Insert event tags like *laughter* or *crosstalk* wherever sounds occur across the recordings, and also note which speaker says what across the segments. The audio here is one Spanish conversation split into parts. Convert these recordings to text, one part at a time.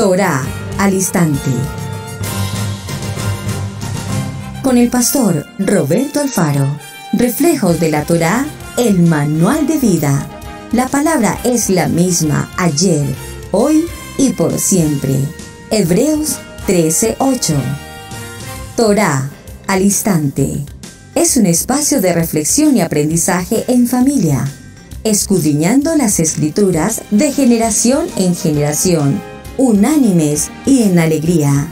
Speaker 1: Torah al
Speaker 2: instante. Con el pastor Roberto Alfaro. Reflejos de la Torá, el manual de vida. La palabra es la misma ayer, hoy y por siempre. Hebreos 13:8. Torá al instante. Es un espacio de reflexión y aprendizaje en familia, escudriñando las escrituras de generación en generación unánimes y en alegría.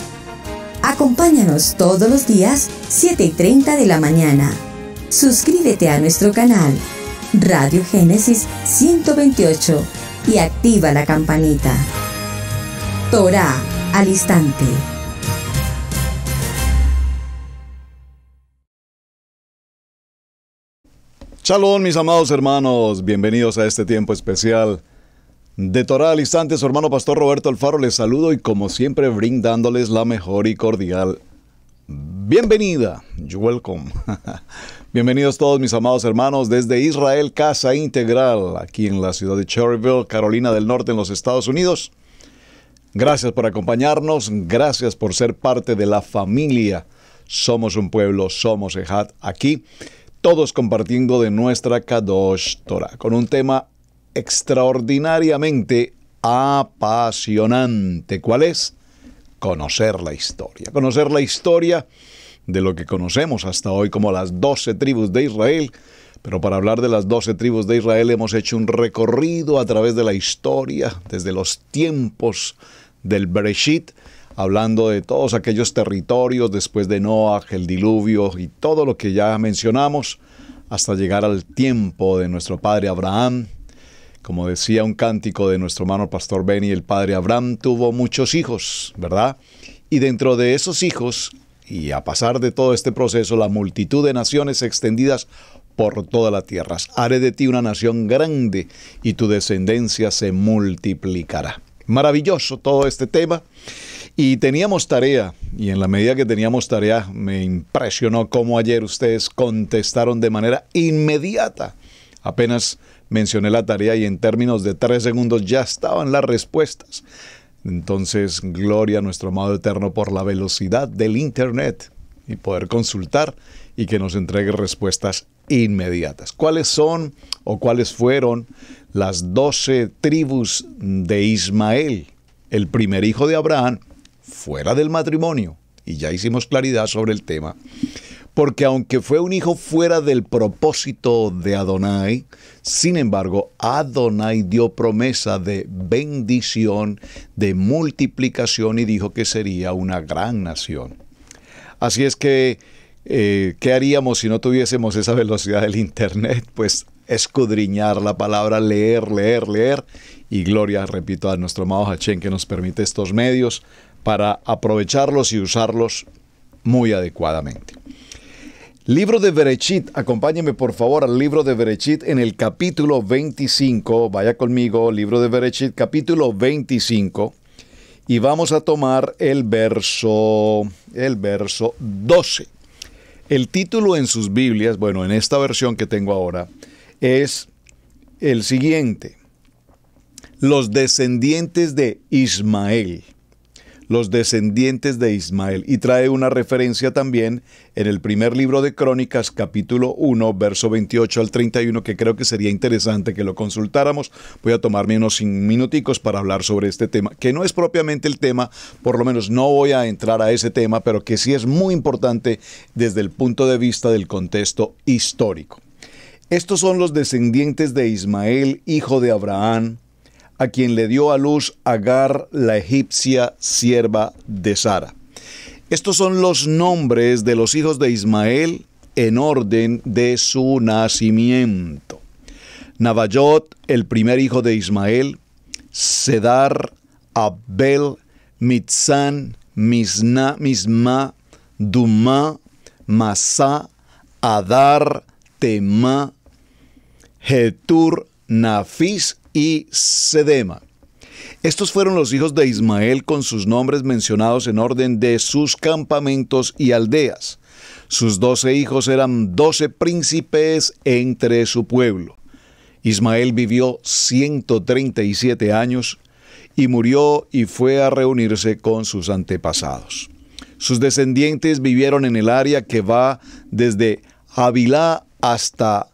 Speaker 2: Acompáñanos todos los días 7 y 30 de la mañana. Suscríbete a nuestro canal Radio Génesis 128 y activa la campanita. Torah al instante.
Speaker 1: Shalom mis amados hermanos, bienvenidos a este tiempo especial de Torah al instante, su hermano pastor Roberto Alfaro les saludo y como siempre brindándoles la mejor y cordial bienvenida. Welcome. *laughs* Bienvenidos todos mis amados hermanos desde Israel, Casa Integral, aquí en la ciudad de Cherryville, Carolina del Norte, en los Estados Unidos. Gracias por acompañarnos, gracias por ser parte de la familia. Somos un pueblo, somos Ejat aquí, todos compartiendo de nuestra Kadosh Torah, con un tema extraordinariamente apasionante. ¿Cuál es? Conocer la historia. Conocer la historia de lo que conocemos hasta hoy como las doce tribus de Israel. Pero para hablar de las doce tribus de Israel hemos hecho un recorrido a través de la historia, desde los tiempos del Bereshit, hablando de todos aquellos territorios después de Noah, el diluvio y todo lo que ya mencionamos, hasta llegar al tiempo de nuestro padre Abraham, como decía un cántico de nuestro hermano pastor Benny, el padre Abraham tuvo muchos hijos, ¿verdad? Y dentro de esos hijos, y a pasar de todo este proceso, la multitud de naciones extendidas por toda la tierra. Haré de ti una nación grande y tu descendencia se multiplicará. Maravilloso todo este tema. Y teníamos tarea, y en la medida que teníamos tarea, me impresionó cómo ayer ustedes contestaron de manera inmediata. Apenas mencioné la tarea y en términos de tres segundos ya estaban las respuestas. Entonces, gloria a nuestro amado eterno por la velocidad del Internet y poder consultar y que nos entregue respuestas inmediatas. ¿Cuáles son o cuáles fueron las doce tribus de Ismael, el primer hijo de Abraham, fuera del matrimonio? Y ya hicimos claridad sobre el tema porque aunque fue un hijo fuera del propósito de Adonai, sin embargo, Adonai dio promesa de bendición, de multiplicación y dijo que sería una gran nación. Así es que, eh, ¿qué haríamos si no tuviésemos esa velocidad del Internet? Pues escudriñar la palabra, leer, leer, leer. Y gloria, repito, a nuestro amado Hachén que nos permite estos medios para aprovecharlos y usarlos muy adecuadamente. Libro de Berechit, acompáñeme por favor al libro de Berechit en el capítulo 25, vaya conmigo, libro de Berechit, capítulo 25, y vamos a tomar el verso, el verso 12. El título en sus Biblias, bueno, en esta versión que tengo ahora, es el siguiente, los descendientes de Ismael los descendientes de Ismael. Y trae una referencia también en el primer libro de Crónicas, capítulo 1, verso 28 al 31, que creo que sería interesante que lo consultáramos. Voy a tomarme unos minuticos para hablar sobre este tema, que no es propiamente el tema, por lo menos no voy a entrar a ese tema, pero que sí es muy importante desde el punto de vista del contexto histórico. Estos son los descendientes de Ismael, hijo de Abraham, a quien le dio a luz Agar, la egipcia sierva de Sara. Estos son los nombres de los hijos de Ismael en orden de su nacimiento. Navayot, el primer hijo de Ismael, Sedar, Abel, Mitzán, Misna, Misma, Duma, Masá, Adar, Tema, Getur, Nafis y Sedema. Estos fueron los hijos de Ismael con sus nombres mencionados en orden de sus campamentos y aldeas. Sus doce hijos eran doce príncipes entre su pueblo. Ismael vivió 137 años y murió y fue a reunirse con sus antepasados. Sus descendientes vivieron en el área que va desde Avilá hasta,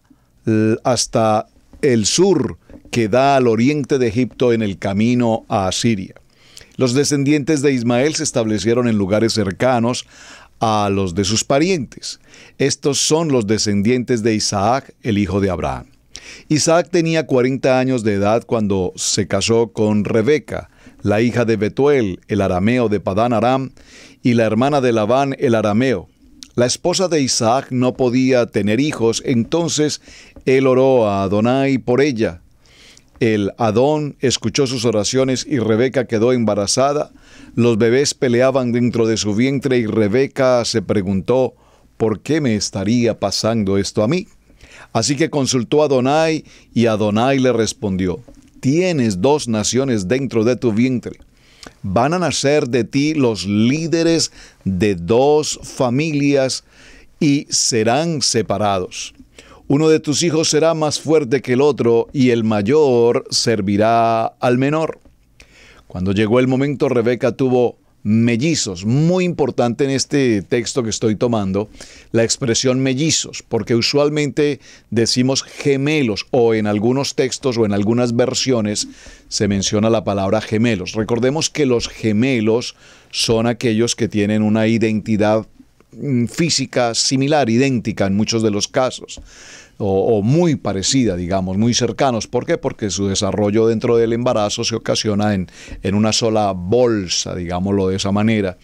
Speaker 1: hasta el sur que da al oriente de Egipto en el camino a Asiria. Los descendientes de Ismael se establecieron en lugares cercanos a los de sus parientes. Estos son los descendientes de Isaac, el hijo de Abraham. Isaac tenía 40 años de edad cuando se casó con Rebeca, la hija de Betuel, el arameo de Padán Aram, y la hermana de Labán, el arameo. La esposa de Isaac no podía tener hijos, entonces él oró a Adonai por ella el Adón escuchó sus oraciones y Rebeca quedó embarazada. Los bebés peleaban dentro de su vientre y Rebeca se preguntó, ¿por qué me estaría pasando esto a mí? Así que consultó a Adonai y Adonai le respondió, tienes dos naciones dentro de tu vientre. Van a nacer de ti los líderes de dos familias y serán separados. Uno de tus hijos será más fuerte que el otro, y el mayor servirá al menor. Cuando llegó el momento, Rebeca tuvo mellizos. Muy importante en este texto que estoy tomando, la expresión mellizos, porque usualmente decimos gemelos o en algunos textos o en algunas versiones se menciona la palabra gemelos. Recordemos que los gemelos son aquellos que tienen una identidad Mm, física similar, idéntica en muchos de los casos, o, muy parecida, digamos, muy cercanos. ¿Por qué? Porque su desarrollo dentro del embarazo se ocasiona en, en una sola bolsa, digámoslo de esa manera.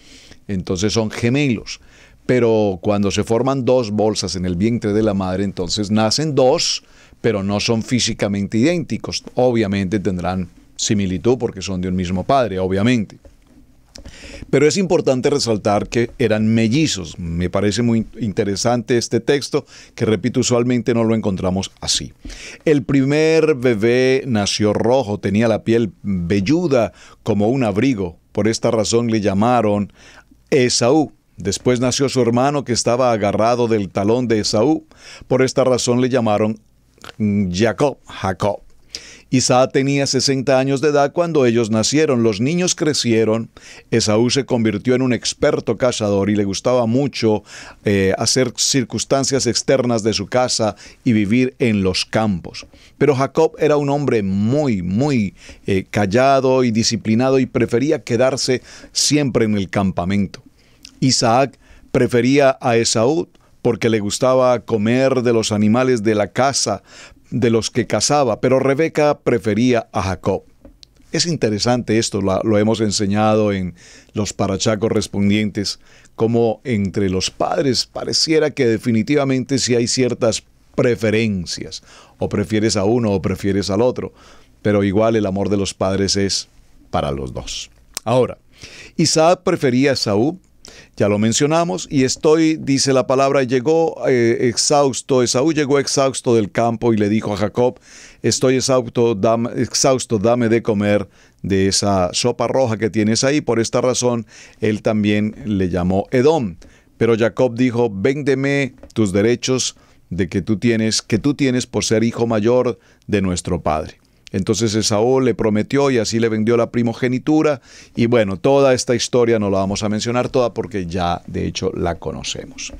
Speaker 1: Entonces son gemelos. Pero cuando se forman dos bolsas en el vientre de la madre, entonces nacen dos, pero no son físicamente idénticos. Obviamente tendrán similitud porque son de un mismo padre, obviamente. Pero es importante resaltar que eran mellizos. Me parece muy interesante este texto, que repito, usualmente no lo encontramos así. El primer bebé nació rojo, tenía la piel velluda como un abrigo. Por esta razón le llamaron Esaú. Después nació su hermano que estaba agarrado del talón de Esaú. Por esta razón le llamaron Jacob, Jacob. Isaac tenía 60 años de edad cuando ellos nacieron, los niños crecieron, Esaú se convirtió en un experto cazador y le gustaba mucho eh, hacer circunstancias externas de su casa y vivir en los campos. Pero Jacob era un hombre muy, muy eh, callado y disciplinado y prefería quedarse siempre en el campamento. Isaac prefería a Esaú porque le gustaba comer de los animales de la casa, de los que casaba, pero Rebeca prefería a Jacob. Es interesante esto, lo, hemos enseñado en los parachacos correspondientes, como entre los padres pareciera que definitivamente si sí hay ciertas preferencias, o prefieres a uno o prefieres al otro, pero igual el amor de los padres es para los dos. Ahora, Isaac prefería a Saúl ya lo mencionamos, y estoy, dice la palabra, llegó eh, exhausto, Esaú llegó exhausto del campo y le dijo a Jacob, estoy exhausto dame, exhausto, dame de comer de esa sopa roja que tienes ahí, por esta razón él también le llamó Edom. Pero Jacob dijo, véndeme tus derechos de que tú tienes, que tú tienes por ser hijo mayor de nuestro padre. Entonces Esaú le prometió y así le vendió la primogenitura. Y bueno, toda esta historia no la vamos a mencionar toda porque ya de hecho la conocemos.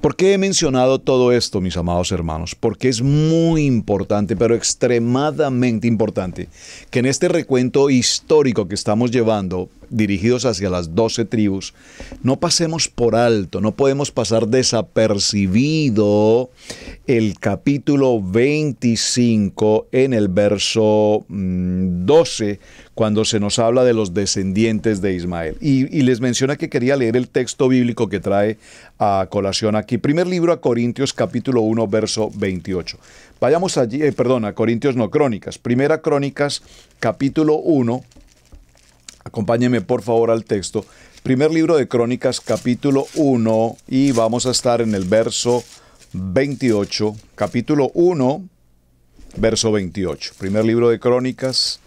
Speaker 1: ¿Por qué he mencionado todo esto, mis amados hermanos? Porque es muy importante, pero extremadamente importante, que en este recuento histórico que estamos llevando dirigidos hacia las doce tribus, no pasemos por alto, no podemos pasar desapercibido el capítulo 25 en el verso 12, mm, cuando se nos habla de los descendientes de Ismael. Y, les menciona que quería leer el texto bíblico que trae a colación aquí. Primer libro a Corintios capítulo 1, verso 28. Vayamos allí, eh, perdón, a Corintios no Crónicas. Primera Crónicas capítulo 1 acompáñeme por favor al texto. Primer libro de Crónicas, capítulo 1, y vamos a estar en el verso 28, capítulo 1, verso 28. Primer libro de Crónicas,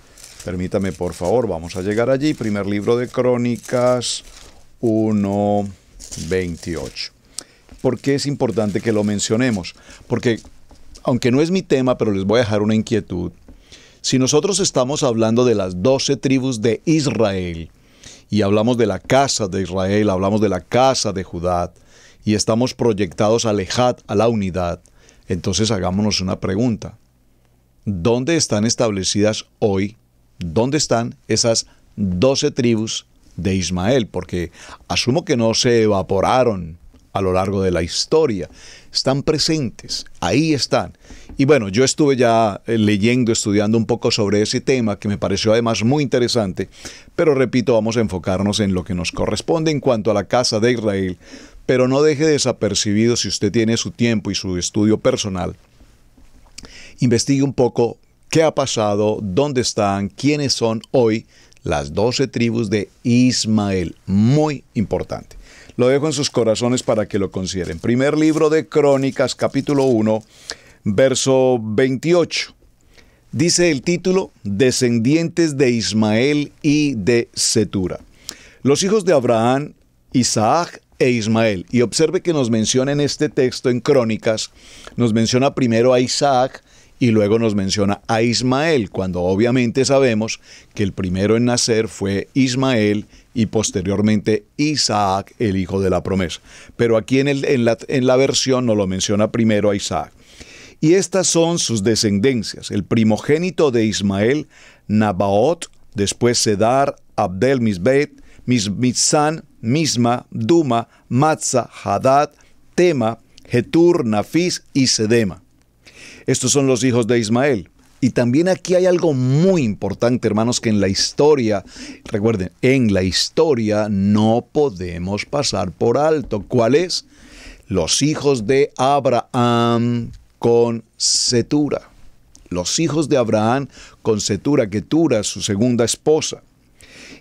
Speaker 1: permítame por favor, vamos a llegar allí. Primer libro de Crónicas 1, 28. ¿Por qué es importante que lo mencionemos? Porque, aunque no es mi tema, pero les voy a dejar una inquietud. Si nosotros estamos hablando de las doce tribus de Israel, y hablamos de la casa de Israel, hablamos de la casa de Judá, y estamos proyectados alejad a la unidad, entonces hagámonos una pregunta. ¿Dónde están establecidas hoy, dónde están esas doce tribus de Ismael? Porque asumo que no se evaporaron a lo largo de la historia. Están presentes, ahí están. Y bueno, yo estuve ya eh, leyendo, estudiando un poco sobre ese tema que me pareció además muy interesante, pero repito, vamos a enfocarnos en lo que nos corresponde en cuanto a la casa de Israel, pero no deje desapercibido si usted tiene su tiempo y su estudio personal. Investigue un poco qué ha pasado, dónde están, quiénes son hoy las doce tribus de Ismael. Muy importante. Lo dejo en sus corazones para que lo consideren. Primer libro de Crónicas, capítulo 1, verso 28. Dice el título, descendientes de Ismael y de Setura. Los hijos de Abraham, Isaac e Ismael. Y observe que nos menciona en este texto, en Crónicas, nos menciona primero a Isaac y luego nos menciona a Ismael, cuando obviamente sabemos que el primero en nacer fue Ismael y posteriormente Isaac, el hijo de la promesa. Pero aquí en, el, en, la, en la versión nos lo menciona primero a Isaac. Y estas son sus descendencias, el primogénito de Ismael, Nabaot, después Sedar, Abdel Misbet, Mitzan, Misma, Duma, Matza, Hadad, Tema, Getur, Nafis y Sedema. Estos son los hijos de Ismael. Y también aquí hay algo muy importante, hermanos, que en la historia, recuerden, en la historia no podemos pasar por alto. ¿Cuál es? Los hijos de Abraham, con Setura. Los hijos de Abraham con Setura, que Tura, su segunda esposa.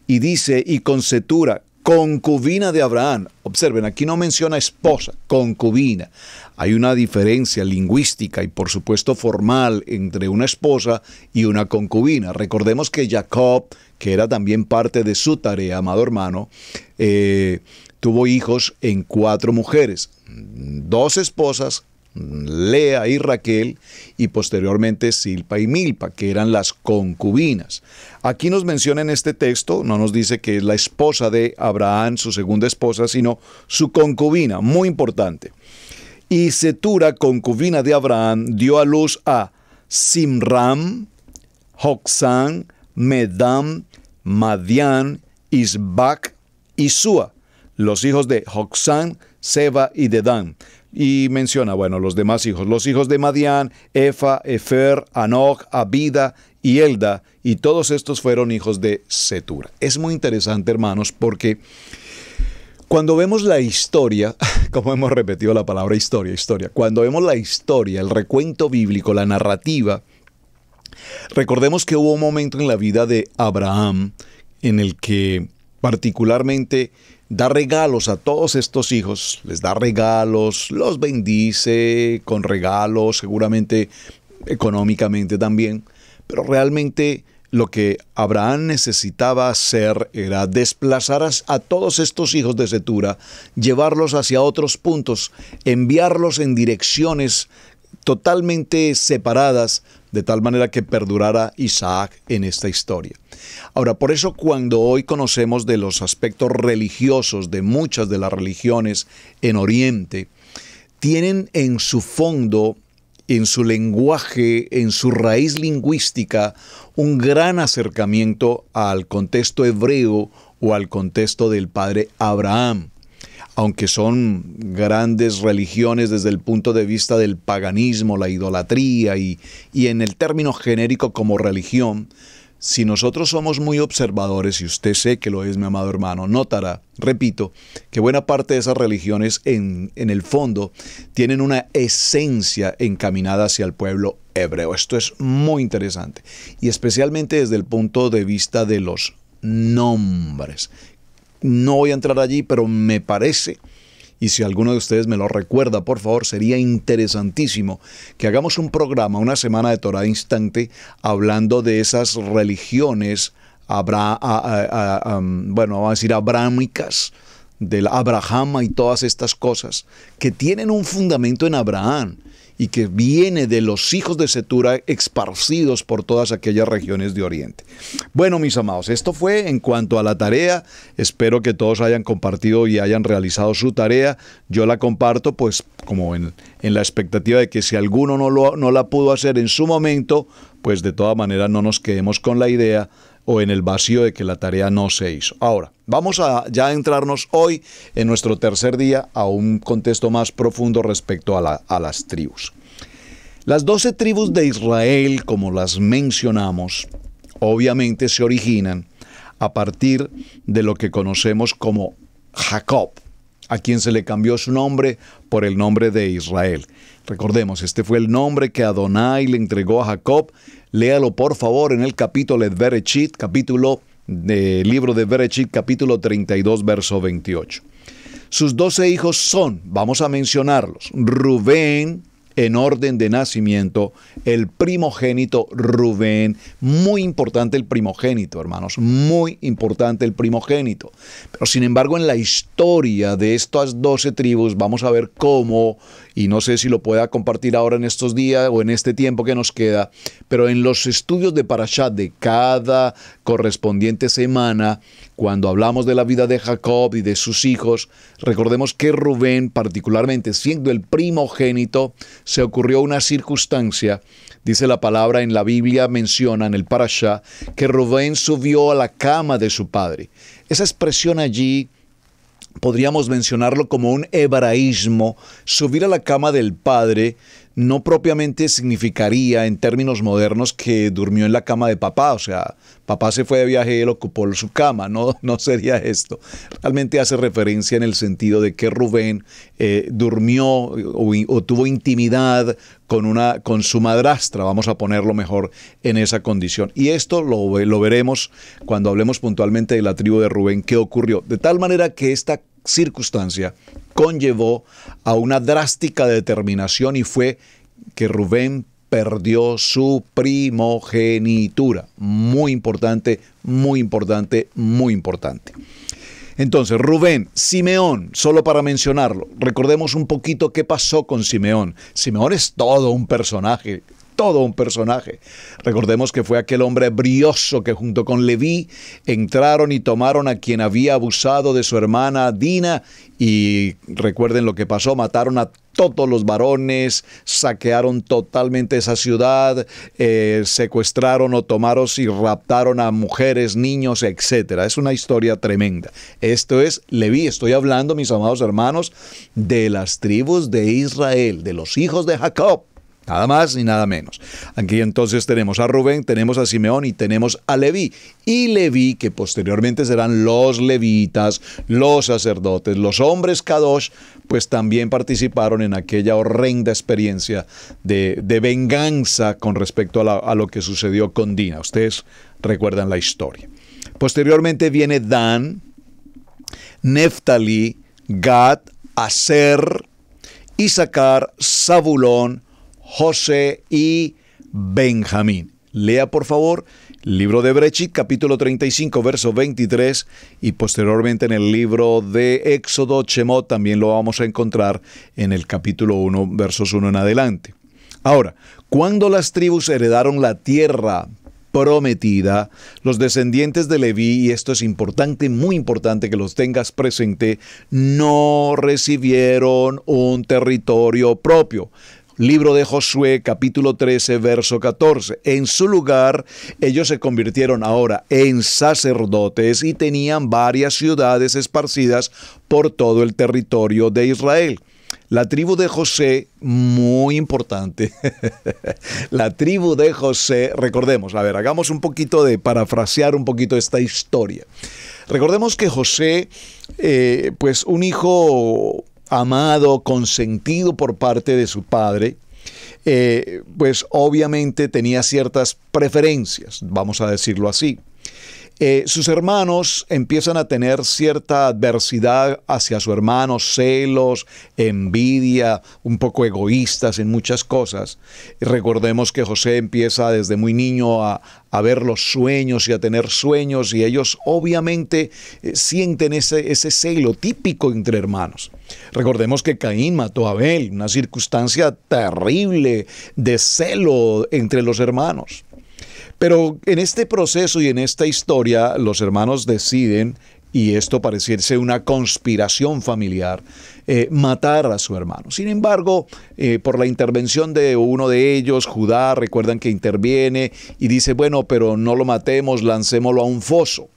Speaker 1: Y dice, y con Setura, concubina de Abraham. Observen, aquí no menciona esposa, concubina. Hay una diferencia lingüística y por supuesto formal entre una esposa y una concubina. Recordemos que Jacob, que era también parte de su tarea, amado hermano, eh, tuvo hijos en cuatro mujeres, dos esposas Lea y Raquel, y posteriormente Silpa y Milpa, que eran las concubinas. Aquí nos menciona en este texto, no nos dice que es la esposa de Abraham, su segunda esposa, sino su concubina, muy importante. Y Setura, concubina de Abraham, dio a luz a Simram, Joxán, Medam, Madian Isbak y Sua, los hijos de Joxán, Seba y Dedan y menciona, bueno, los demás hijos, los hijos de Madián, Efa, Efer, Anoch, Abida y Elda, y todos estos fueron hijos de Setura. Es muy interesante, hermanos, porque cuando vemos la historia, *laughs* como hemos repetido la palabra historia, historia, cuando vemos la historia, el recuento bíblico, la narrativa, recordemos que hubo un momento en la vida de Abraham en el que particularmente da regalos a todos estos hijos, les da regalos, los bendice con regalos, seguramente económicamente también, pero realmente lo que Abraham necesitaba hacer era desplazar a todos estos hijos de Setura, llevarlos hacia otros puntos, enviarlos en direcciones totalmente separadas de tal manera que perdurara Isaac en esta historia. Ahora, por eso cuando hoy conocemos de los aspectos religiosos de muchas de las religiones en Oriente, tienen en su fondo, en su lenguaje, en su raíz lingüística, un gran acercamiento al contexto hebreo o al contexto del padre Abraham aunque son grandes religiones desde el punto de vista del paganismo, la idolatría y, en el término genérico como religión, si nosotros somos muy observadores, y usted sé que lo es, mi amado hermano, notará, repito, que buena parte de esas religiones en, en, el fondo tienen una esencia encaminada hacia el pueblo hebreo. Esto es muy interesante. Y especialmente desde el punto de vista de los nombres. No voy a entrar allí, pero me parece, y si alguno de ustedes me lo recuerda, por favor, sería interesantísimo que hagamos un programa, una semana de Torah Instante, hablando de esas religiones, bueno, vamos a decir abrámicas, del Abraham y todas estas cosas, que tienen un fundamento en Abraham y que viene de los hijos de Setura esparcidos por todas aquellas regiones de Oriente. Bueno, mis amados, esto fue en cuanto a la tarea. Espero que todos hayan compartido y hayan realizado su tarea. Yo la comparto pues como en, en la expectativa de que si alguno no, lo, no la pudo hacer en su momento, pues de toda manera, no nos quedemos con la idea o en el vacío de que la tarea no se hizo. Ahora, vamos a ya entrarnos hoy en nuestro tercer día a un contexto más profundo respecto a, a las tribus. Las doce tribus de Israel, como las mencionamos, obviamente se originan a partir de lo que conocemos como Jacob, a quien se le cambió su nombre por el nombre de Israel. Recordemos, este fue el nombre que Adonai le entregó a Jacob Léalo por favor en el capítulo de Berechit, capítulo libro de Berechit, capítulo 32, verso 28. Sus doce hijos son, vamos a mencionarlos, Rubén, en orden de nacimiento, el primogénito Rubén. Muy importante el primogénito, hermanos, muy importante el primogénito. Pero sin embargo, en la historia de estas 12 tribus vamos a ver cómo, y no sé si lo pueda compartir ahora en estos días o en este tiempo que nos queda, pero en los estudios de Parashat de cada correspondiente semana cuando hablamos de la vida de Jacob y de sus hijos, recordemos que Rubén, particularmente siendo el primogénito, se ocurrió una circunstancia, dice la palabra en la Biblia, menciona en el Parashá, que Rubén subió a la cama de su padre. Esa expresión allí podríamos mencionarlo como un hebraísmo, subir a la cama del padre no propiamente significaría en términos modernos que durmió en la cama de papá, o sea, papá se fue de viaje y él ocupó su cama, no, *laughs* no sería esto. Realmente hace referencia en el sentido de que Rubén eh, durmió o, tuvo intimidad con, una, con su madrastra, vamos a ponerlo mejor en esa condición. Y esto lo, lo veremos cuando hablemos puntualmente de la tribu de Rubén, qué ocurrió. De tal manera que esta circunstancia conllevó a una drástica determinación y fue que Rubén perdió su primogenitura. Muy importante, muy importante, muy importante. Entonces, Rubén, Simeón, solo para mencionarlo, recordemos un poquito qué pasó con Simeón. Simeón es todo un personaje, todo un personaje. Recordemos que fue aquel hombre brioso que junto con Leví entraron y tomaron a quien había abusado de su hermana Dina y recuerden lo que pasó, mataron a todos los varones, saquearon totalmente esa ciudad, eh, secuestraron o tomaron y raptaron a mujeres, niños, etc. Es una historia tremenda. Esto es Leví, estoy hablando, mis amados hermanos, de las tribus de Israel, de los hijos de Jacob. Nada más ni nada menos. Aquí entonces tenemos a Rubén, tenemos a Simeón y tenemos a Leví. Y Leví, que posteriormente serán los levitas, los sacerdotes, los hombres Kadosh, pues también participaron en aquella horrenda experiencia de, venganza con respecto a, lo que sucedió con Dina. Ustedes recuerdan la historia. Posteriormente viene Dan, Neftalí, Gad, Aser, Isaacar, Zabulón, José y Benjamín. Lea por favor libro de Brechit, capítulo 35, verso 23, y posteriormente en el libro de Éxodo, Chemot, también lo vamos a encontrar en el capítulo 1, versos 1 en adelante. Ahora, cuando las tribus heredaron la tierra prometida, los descendientes de Leví, y esto es importante, muy importante que los tengas presente, no recibieron un territorio propio. Libro de Josué, capítulo 13, verso 14. En su lugar, ellos se convirtieron ahora en sacerdotes y tenían varias ciudades esparcidas por todo el territorio de Israel. La tribu de José, muy importante. *laughs* la tribu de José, recordemos, a ver, hagamos un poquito de parafrasear un poquito esta historia. Recordemos que José, eh, pues un hijo amado, consentido por parte de su padre, eh, pues obviamente tenía ciertas preferencias, vamos a decirlo así. Eh, sus hermanos empiezan a tener cierta adversidad hacia su hermano, celos, envidia, un poco egoístas en muchas cosas. Recordemos que José empieza desde muy niño a, ver los sueños y a tener sueños y ellos obviamente eh, sienten ese, ese celo típico entre hermanos. Recordemos que Caín mató a Abel, una circunstancia terrible de celo entre los hermanos. Pero en este proceso y en esta historia, los hermanos deciden, y esto pareciese una conspiración familiar, eh, matar a su hermano. Sin embargo, eh, por la intervención de uno de ellos, Judá, recuerdan que interviene y dice, bueno, pero no lo matemos, lancémoslo a un foso.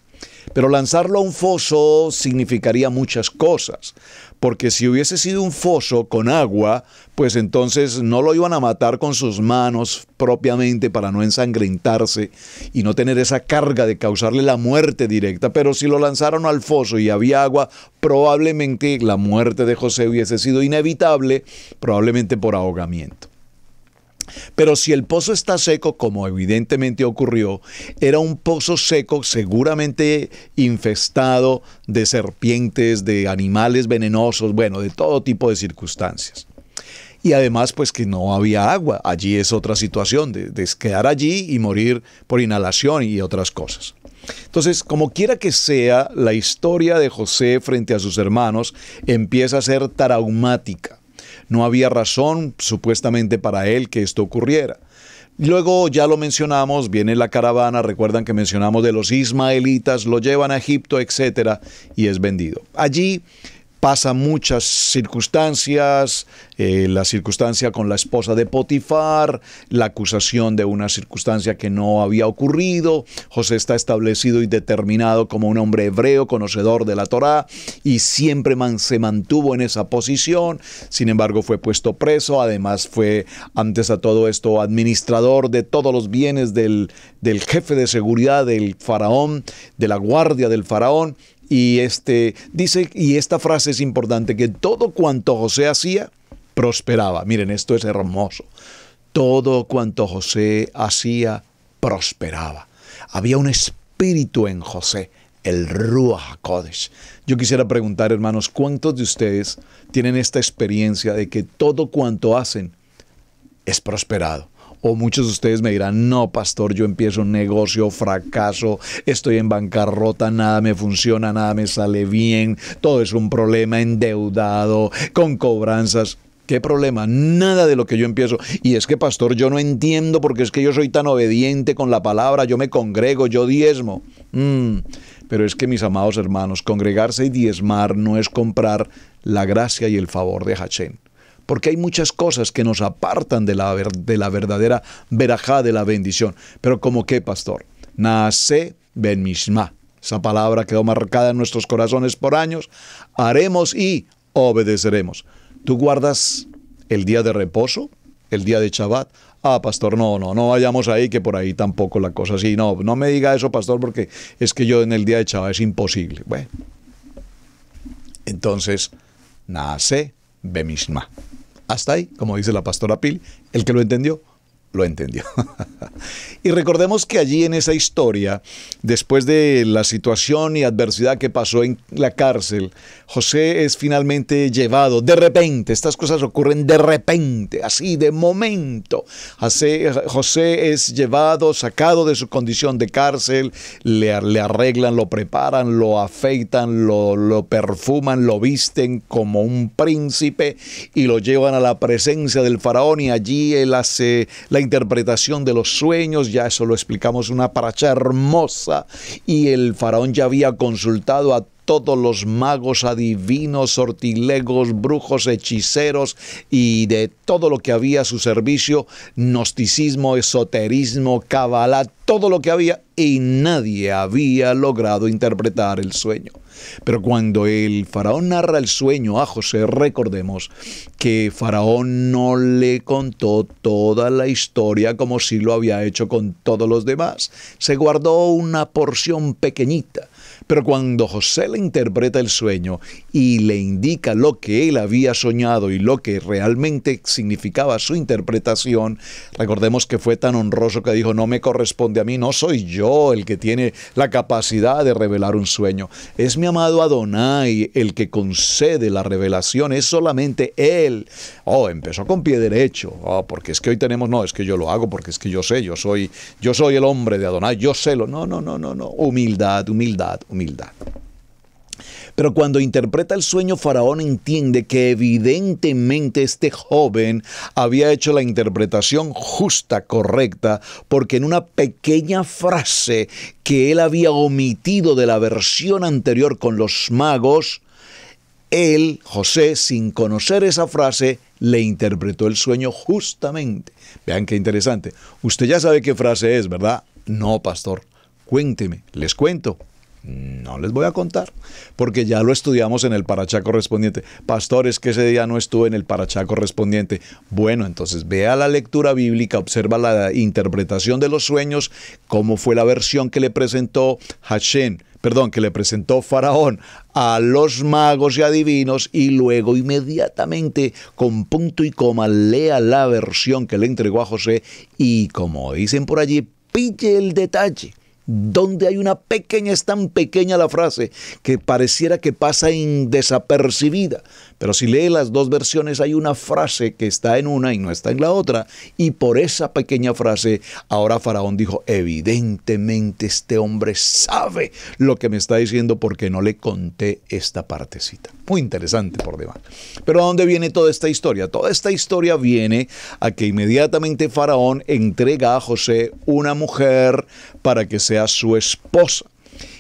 Speaker 1: Pero lanzarlo a un foso significaría muchas cosas, porque si hubiese sido un foso con agua, pues entonces no lo iban a matar con sus manos propiamente para no ensangrentarse y no tener esa carga de causarle la muerte directa, pero si lo lanzaron al foso y había agua, probablemente la muerte de José hubiese sido inevitable, probablemente por ahogamiento. Pero si el pozo está seco, como evidentemente ocurrió, era un pozo seco seguramente infestado de serpientes, de animales venenosos, bueno, de todo tipo de circunstancias y además pues que no había agua. Allí es otra situación de, quedar allí y morir por inhalación y otras cosas. Entonces, como quiera que sea, la historia de José frente a sus hermanos empieza a ser traumática. No había razón supuestamente para él que esto ocurriera. Luego ya lo mencionamos, viene la caravana, recuerdan que mencionamos de los ismaelitas, lo llevan a Egipto, etcétera Y es vendido. Allí pasa muchas circunstancias, eh, la circunstancia con la esposa de Potifar, la acusación de una circunstancia que no había ocurrido, José está establecido y determinado como un hombre hebreo, conocedor de la Torá, y siempre se mantuvo en esa posición, sin embargo fue puesto preso, además fue antes a todo esto administrador de todos los bienes del, del jefe de seguridad del faraón, de la guardia del faraón, y este dice, y esta frase es importante, que todo cuanto José hacía, prosperaba. Miren, esto es hermoso. Todo cuanto José hacía, prosperaba. Había un espíritu en José, el Ruach Kodesh. Yo quisiera preguntar, hermanos, ¿cuántos de ustedes tienen esta experiencia de que todo cuanto hacen es prosperado? O muchos de ustedes me dirán, no, pastor, yo empiezo un negocio, fracaso, estoy en bancarrota, nada me funciona, nada me sale bien, todo es un problema, endeudado, con cobranzas. ¿Qué problema? Nada de lo que yo empiezo. Y es que, pastor, yo no entiendo porque es que yo soy tan obediente con la palabra, yo me congrego, yo diezmo. Mm, pero es que, mis amados hermanos, congregarse y diezmar no es comprar la gracia y el favor de Hachén porque hay muchas cosas que nos apartan de la, de la verdadera verajá de la bendición. Pero como qué, pastor, nace ben mishma. Esa palabra quedó marcada en nuestros corazones por años. Haremos y obedeceremos. ¿Tú guardas el día de reposo? ¿El día de Shabbat? Ah, pastor, no, no, no vayamos ahí, que por ahí tampoco la cosa así. No, no me diga eso, pastor, porque es que yo en el día de Shabbat es imposible. Bueno. Entonces, nace Bemishma. Hasta ahí, como dice la pastora Pil, el que lo entendió, lo entendió. *laughs* y recordemos que allí en esa historia, después de la situación y adversidad que pasó en la cárcel, José es finalmente llevado de repente, estas cosas ocurren de repente, así, de momento. José, José es llevado, sacado de su condición de cárcel, le, arreglan, lo preparan, lo afeitan, lo, lo perfuman, lo visten como un príncipe y lo llevan a la presencia del faraón y allí él hace la interpretación de los sueños, ya eso lo explicamos, una paracha hermosa. Y el faraón ya había consultado a todos los magos, adivinos, sortilegos, brujos, hechiceros y de todo lo que había a su servicio, gnosticismo, esoterismo, cabalá, todo lo que había y nadie había logrado interpretar el sueño. Pero cuando el faraón narra el sueño a José, recordemos que faraón no le contó toda la historia como si lo había hecho con todos los demás. Se guardó una porción pequeñita pero cuando José le interpreta el sueño y le indica lo que él había soñado y lo que realmente significaba su interpretación, recordemos que fue tan honroso que dijo, no me corresponde a mí, no soy yo el que tiene la capacidad de revelar un sueño. Es mi amado Adonai el que concede la revelación, es solamente él. Oh, empezó con pie derecho, oh, porque es que hoy tenemos, no, es que yo lo hago porque es que yo sé, yo soy, yo soy el hombre de Adonai, yo sé lo, no, no, no, no, no, humildad, humildad, humildad. Pero cuando interpreta el sueño, Faraón entiende que evidentemente este joven había hecho la interpretación justa, correcta, porque en una pequeña frase que él había omitido de la versión anterior con los magos, él, José, sin conocer esa frase, le interpretó el sueño justamente. Vean qué interesante. Usted ya sabe qué frase es, ¿verdad? No, pastor. Cuénteme, les cuento. No les voy a contar, porque ya lo estudiamos en el parachá correspondiente. Pastores, que ese día no estuve en el parachá correspondiente. Bueno, entonces vea la lectura bíblica, observa la interpretación de los sueños, cómo fue la versión que le presentó Hashem, perdón, que le presentó Faraón a los magos y adivinos y luego inmediatamente con punto y coma lea la versión que le entregó a José y como dicen por allí, pille el detalle donde hay una pequeña, es tan pequeña la frase que pareciera que pasa indesapercibida, pero si lee las dos versiones hay una frase que está en una y no está en la otra. Y por esa pequeña frase, ahora Faraón dijo, evidentemente este hombre sabe lo que me está diciendo porque no le conté esta partecita. Muy interesante por debajo. Pero ¿a dónde viene toda esta historia? Toda esta historia viene a que inmediatamente Faraón entrega a José una mujer para que sea su esposa.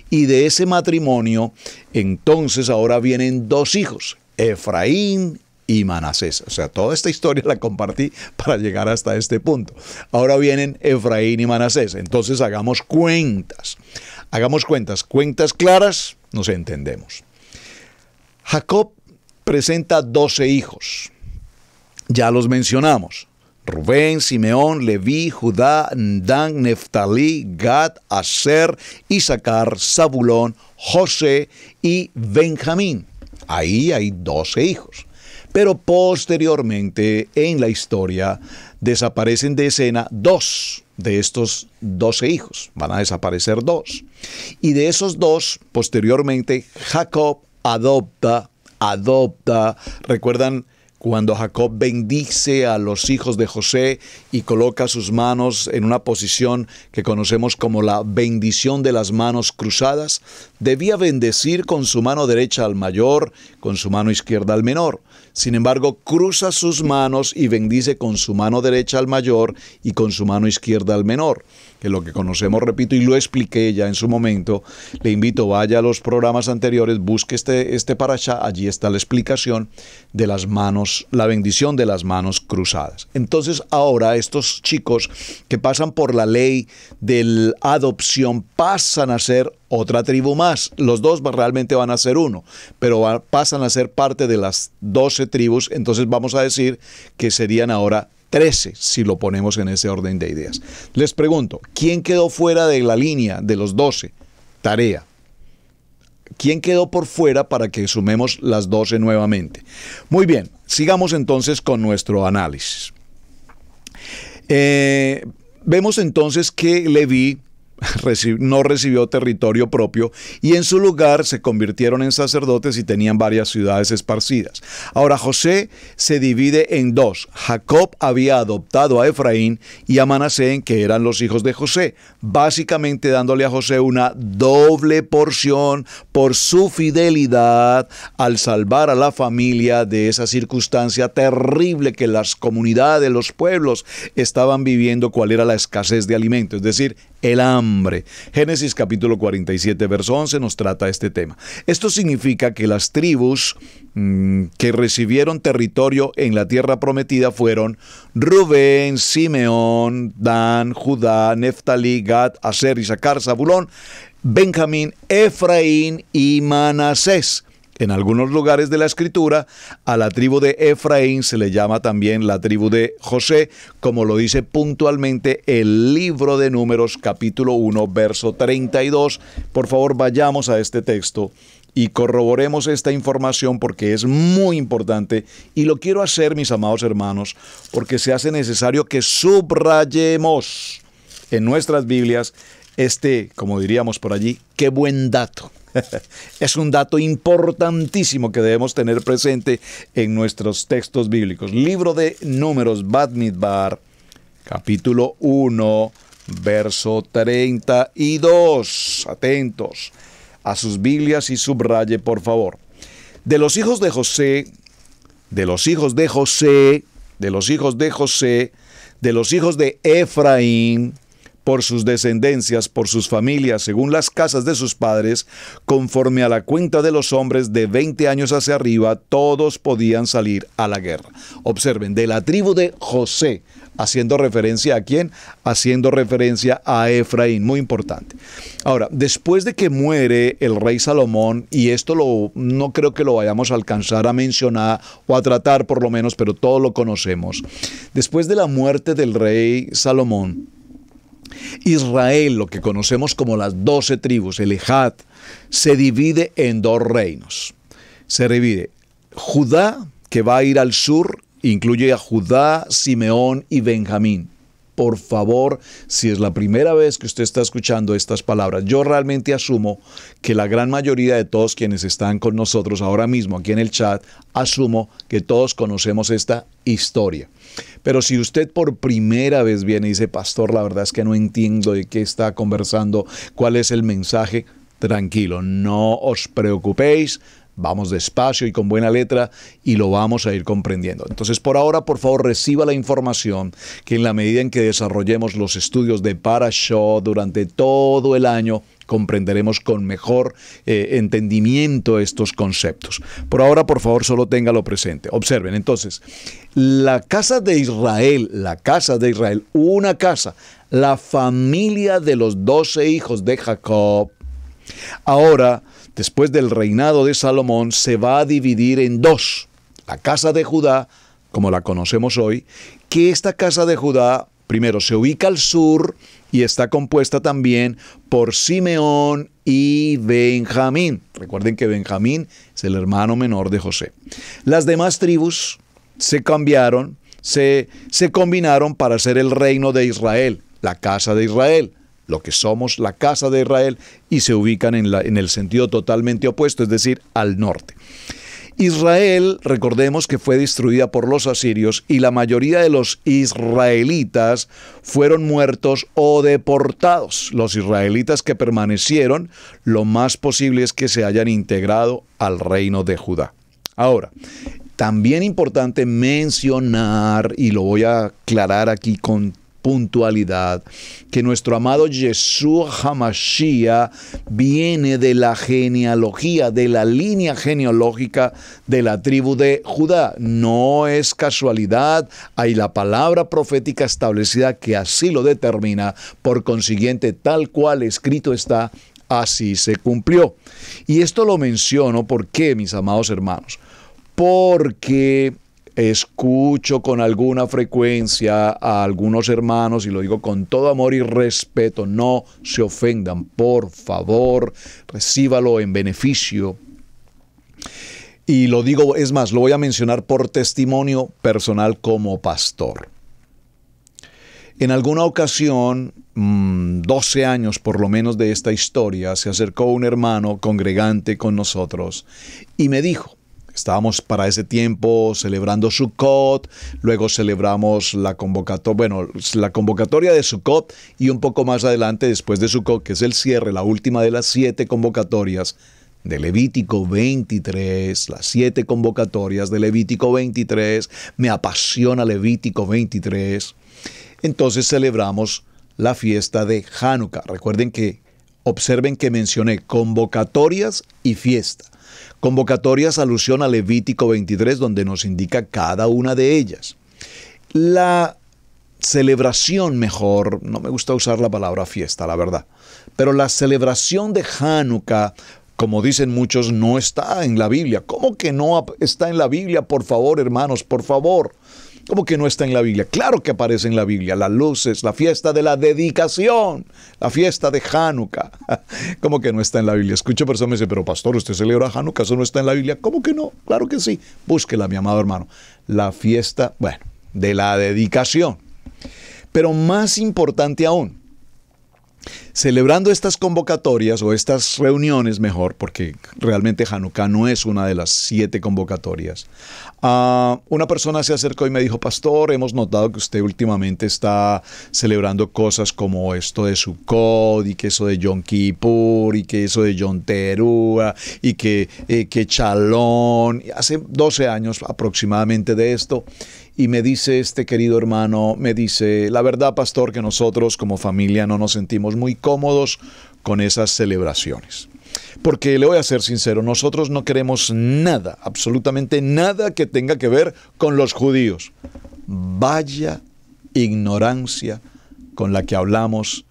Speaker 1: Y de ese matrimonio, entonces ahora vienen dos hijos, Efraín y Manasés. O sea, toda esta historia la compartí para llegar hasta este punto. Ahora vienen Efraín y Manasés. Entonces hagamos cuentas. Hagamos cuentas. Cuentas claras, nos entendemos. Jacob presenta 12 hijos. Ya los mencionamos. Rubén, Simeón, Leví, Judá, Dan, Neftalí, Gad, Aser, Isaacar, Zabulón, José y Benjamín. Ahí hay 12 hijos. Pero posteriormente en la historia desaparecen de escena dos de estos 12 hijos. Van a desaparecer dos. Y de esos dos, posteriormente, Jacob adopta, adopta, recuerdan cuando Jacob bendice a los hijos de José y coloca sus manos en una posición que conocemos como la bendición de las manos cruzadas, debía bendecir con su mano derecha al mayor, con su mano izquierda al menor. Sin embargo, cruza sus manos y bendice con su mano derecha al mayor y con su mano izquierda al menor que lo que conocemos, repito, y lo expliqué ya en su momento. Le invito, vaya a los programas anteriores, busque este, este allí está la explicación de las manos, la bendición de las manos cruzadas. Entonces, ahora estos chicos que pasan por la ley de adopción pasan a ser otra tribu más. Los dos realmente van a ser uno, pero pasan a ser parte de las 12 tribus. Entonces vamos a decir que serían ahora 13, si lo ponemos en ese orden de ideas. Les pregunto, ¿quién quedó fuera de la línea de los 12? Tarea. ¿Quién quedó por fuera para que sumemos las 12 nuevamente? Muy bien, sigamos entonces con nuestro análisis. Eh, vemos entonces que Levi *laughs* no recibió territorio propio y en su lugar se convirtieron en sacerdotes y tenían varias ciudades esparcidas. Ahora José se divide en dos. Jacob había adoptado a Efraín y a Manasé, que eran los hijos de José, básicamente dándole a José una doble porción por su fidelidad al salvar a la familia de esa circunstancia terrible que las comunidades, los pueblos estaban viviendo, cuál era la escasez de alimentos. Es decir, el hambre. Génesis capítulo 47, verso 11 nos trata este tema. Esto significa que las tribus mm, que recibieron territorio en la tierra prometida fueron Rubén, Simeón, Dan, Judá, Neftalí, Gad, Aser, Isaacar, Zabulón, Benjamín, Efraín y Manasés. En algunos lugares de la escritura, a la tribu de Efraín se le llama también la tribu de José, como lo dice puntualmente el libro de números capítulo 1, verso 32. Por favor, vayamos a este texto y corroboremos esta información porque es muy importante y lo quiero hacer, mis amados hermanos, porque se hace necesario que subrayemos en nuestras Biblias este, como diríamos por allí, qué buen dato. *laughs* es un dato importantísimo que debemos tener presente en nuestros textos bíblicos. Libro de Números, Bad Midbar, capítulo 1, verso 32. Atentos a sus Biblias y subraye, por favor. De los hijos de José, de los hijos de José, de los hijos de José, de los hijos de Efraín, por sus descendencias, por sus familias, según las casas de sus padres, conforme a la cuenta de los hombres de 20 años hacia arriba, todos podían salir a la guerra. Observen, de la tribu de José, haciendo referencia a quién? Haciendo referencia a Efraín, muy importante. Ahora, después de que muere el rey Salomón, y esto lo, no creo que lo vayamos a alcanzar a mencionar o a tratar por lo menos, pero todo lo conocemos, después de la muerte del rey Salomón, Israel, lo que conocemos como las doce tribus, el Ejad, se divide en dos reinos. Se divide Judá, que va a ir al sur, incluye a Judá, Simeón y Benjamín. Por favor, si es la primera vez que usted está escuchando estas palabras, yo realmente asumo que la gran mayoría de todos quienes están con nosotros ahora mismo aquí en el chat, asumo que todos conocemos esta historia. Pero si usted por primera vez viene y dice, pastor, la verdad es que no entiendo de qué está conversando, cuál es el mensaje, tranquilo, no os preocupéis, Vamos despacio y con buena letra y lo vamos a ir comprendiendo. Entonces, por ahora, por favor, reciba la información que en la medida en que desarrollemos los estudios de Parashot durante todo el año, comprenderemos con mejor eh, entendimiento estos conceptos. Por ahora, por favor, solo téngalo presente. Observen, entonces, la casa de Israel, la casa de Israel, una casa, la familia de los doce hijos de Jacob, ahora después del reinado de Salomón, se va a dividir en dos. La casa de Judá, como la conocemos hoy, que esta casa de Judá, primero, se ubica al sur y está compuesta también por Simeón y Benjamín. Recuerden que Benjamín es el hermano menor de José. Las demás tribus se cambiaron, se, se combinaron para ser el reino de Israel, la casa de Israel lo que somos la casa de Israel, y se ubican en, el sentido totalmente opuesto, es decir, al norte. Israel, recordemos que fue destruida por los asirios y la mayoría de los israelitas fueron muertos o deportados. Los israelitas que permanecieron, lo más posible es que se hayan integrado al reino de Judá. Ahora, también importante mencionar, y lo voy a aclarar aquí con puntualidad, que nuestro amado Jesús Hamashia viene de la genealogía, de la línea genealógica de la tribu de Judá. No es casualidad, hay la palabra profética establecida que así lo determina, por consiguiente, tal cual escrito está, así se cumplió. Y esto lo menciono porque, mis amados hermanos, porque escucho con alguna frecuencia a algunos hermanos, y lo digo con todo amor y respeto, no se ofendan, por favor, recíbalo en beneficio. Y lo digo, es más, lo voy a mencionar por testimonio personal como pastor. En alguna ocasión, 12 mm, años por lo menos de esta historia, se acercó un hermano congregante con nosotros y me dijo, Estábamos para ese tiempo celebrando Sukkot, luego celebramos la convocatoria, bueno, la convocatoria de Sukkot y un poco más adelante, después de Sukkot, que es el cierre, la última de las siete convocatorias de Levítico 23, las siete convocatorias de Levítico 23, me apasiona Levítico 23. Entonces celebramos la fiesta de Hanukkah. Recuerden que, observen que mencioné convocatorias y fiesta. Convocatorias alusión a Levítico 23, donde nos indica cada una de ellas. La celebración mejor, no me gusta usar la palabra fiesta, la verdad, pero la celebración de Hanukkah, como dicen muchos, no está en la Biblia. ¿Cómo que no está en la Biblia? Por favor, hermanos, por favor. ¿Cómo que no está en la Biblia? Claro que aparece en la Biblia. Las luces, la fiesta de la dedicación, la fiesta de Hanukkah. *laughs* ¿Cómo que no está en la Biblia? Escucho personas que dicen, pero pastor, usted celebra Hanukkah, eso no está en la Biblia. ¿Cómo que no? Claro que sí. Búsquela, mi amado hermano. La fiesta, bueno, de la dedicación. Pero más importante aún, Celebrando estas convocatorias o estas reuniones, mejor, porque realmente Hanukkah no es una de las siete convocatorias, ah, una persona se acercó y me dijo, pastor, hemos notado que usted últimamente está celebrando cosas como esto de Sukkot y que eso de Yom Kippur y que eso de Yom Terúa y que, eh, que Chalón, hace 12 años aproximadamente de esto, y me dice este querido hermano, me dice, la verdad, pastor, que nosotros como familia no nos sentimos muy cómodos con esas celebraciones. Porque le voy a ser sincero, nosotros no queremos nada, absolutamente nada que tenga que ver con los judíos. Vaya ignorancia con la que hablamos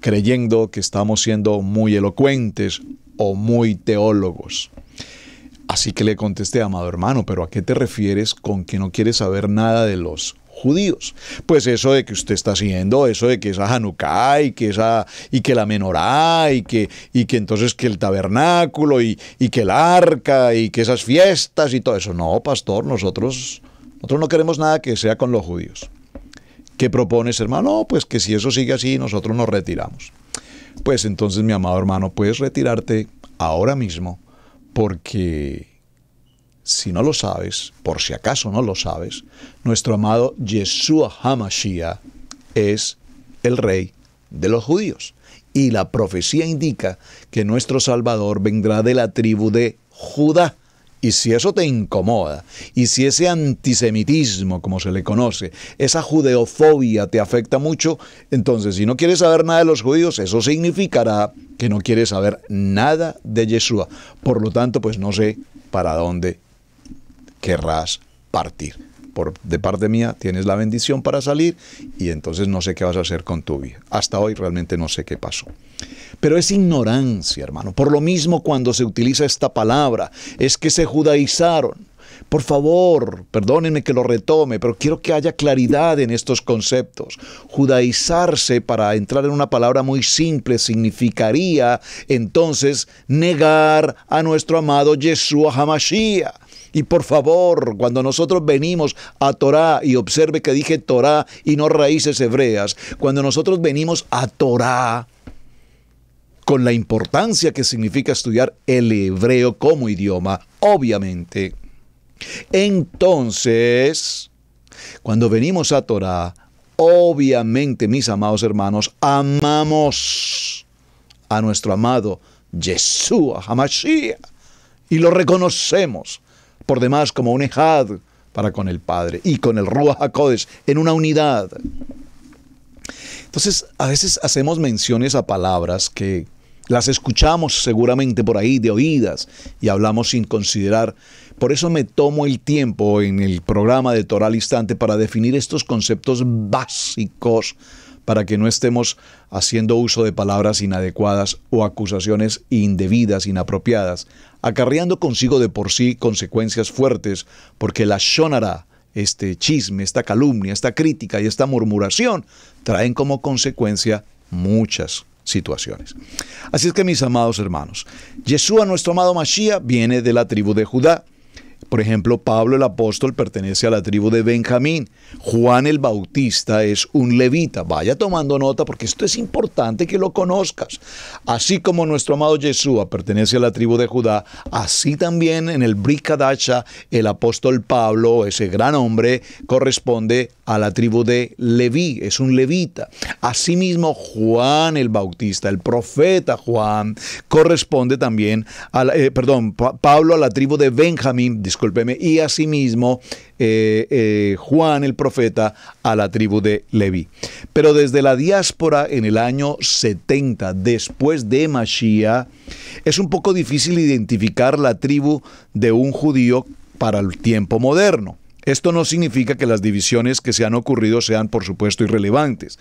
Speaker 1: creyendo que estamos siendo muy elocuentes o muy teólogos. Así que le contesté, amado hermano, pero ¿a qué te refieres con que no quieres saber nada de los judíos. Pues eso de que usted está haciendo, eso de que esa Hanukkah y que esa y que la menorá y que y que entonces que el tabernáculo y, que el arca y que esas fiestas y todo eso. No, pastor, nosotros nosotros no queremos nada que sea con los judíos. ¿Qué propones, hermano? Pues que si eso sigue así, nosotros nos retiramos. Pues entonces, mi amado hermano, puedes retirarte ahora mismo porque si no lo sabes, por si acaso no lo sabes, nuestro amado Yeshua Hamashiach es el rey de los judíos. Y la profecía indica que nuestro Salvador vendrá de la tribu de Judá. Y si eso te incomoda, y si ese antisemitismo, como se le conoce, esa judeofobia te afecta mucho, entonces si no quieres saber nada de los judíos, eso significará que no quieres saber nada de Yeshua. Por lo tanto, pues no sé para dónde querrás partir por, de parte mía tienes la bendición para salir y entonces no sé qué vas a hacer con tu vida. Hasta hoy realmente no sé qué pasó. Pero es ignorancia, hermano. Por lo mismo cuando se utiliza esta palabra, es que se judaizaron. Por favor, perdónenme que lo retome, pero quiero que haya claridad en estos conceptos. Judaizarse, para entrar en una palabra muy simple, significaría entonces negar a nuestro amado Yeshua Hamashiach. Y por favor, cuando nosotros venimos a Torá, y observe que dije Torá y no raíces hebreas, cuando nosotros venimos a Torá, con la importancia que significa estudiar el hebreo como idioma, obviamente. Entonces, cuando venimos a Torá, obviamente, mis amados hermanos, amamos a nuestro amado Yeshua Hamashiach y lo reconocemos por demás como un ejad para con el Padre y con el Ruach HaKodesh en una unidad. Entonces, a veces hacemos menciones a palabras que las escuchamos seguramente por ahí de oídas y hablamos sin considerar. Por eso me tomo el tiempo en el programa de Toral Instante para definir estos conceptos básicos para que no estemos haciendo uso de palabras inadecuadas o acusaciones indebidas, inapropiadas, acarreando consigo de por sí consecuencias fuertes, porque la shonara, este chisme, esta calumnia, esta crítica y esta murmuración traen como consecuencia muchas situaciones. Así es que mis amados hermanos, Yeshua, nuestro amado Mashiach, viene de la tribu de Judá. Por ejemplo, Pablo el apóstol pertenece a la tribu de Benjamín. Juan el Bautista es un levita. Vaya tomando nota porque esto es importante que lo conozcas. Así como nuestro amado Yeshua pertenece a la tribu de Judá, así también en el Bricadacha el apóstol Pablo, ese gran hombre, corresponde a a la tribu de Leví, es un levita. Asimismo, Juan el Bautista, el profeta Juan, corresponde también, a eh, perdón, Pablo a la tribu de Benjamín, discúlpeme, y asimismo eh, eh, Juan el profeta a la tribu de Leví. Pero desde la diáspora en el año 70, después de Masía, es un poco difícil identificar la tribu de un judío para el tiempo moderno. Esto no significa que las divisiones que se han ocurrido sean, por supuesto, irrelevantes.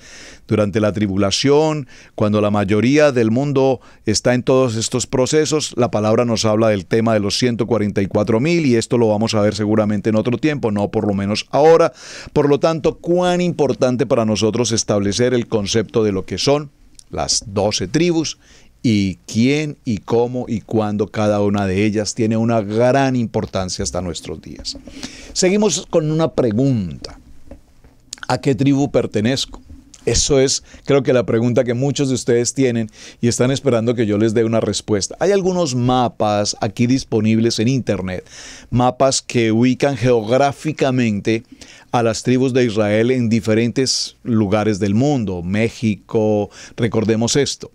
Speaker 1: Durante la tribulación, cuando la mayoría del mundo está en todos estos procesos, la palabra nos habla del tema de los 144.000 mil y esto lo vamos a ver seguramente en otro tiempo, no por lo menos ahora. Por lo tanto, cuán importante para nosotros establecer el concepto de lo que son las 12 tribus y quién y cómo y cuándo cada una de ellas tiene una gran importancia hasta nuestros días. Seguimos con una pregunta. ¿A qué tribu pertenezco? Eso es, creo que la pregunta que muchos de ustedes tienen y están esperando que yo les dé una respuesta. Hay algunos mapas aquí disponibles en Internet, mapas que ubican geográficamente a las tribus de Israel en diferentes lugares del mundo, México, recordemos esto,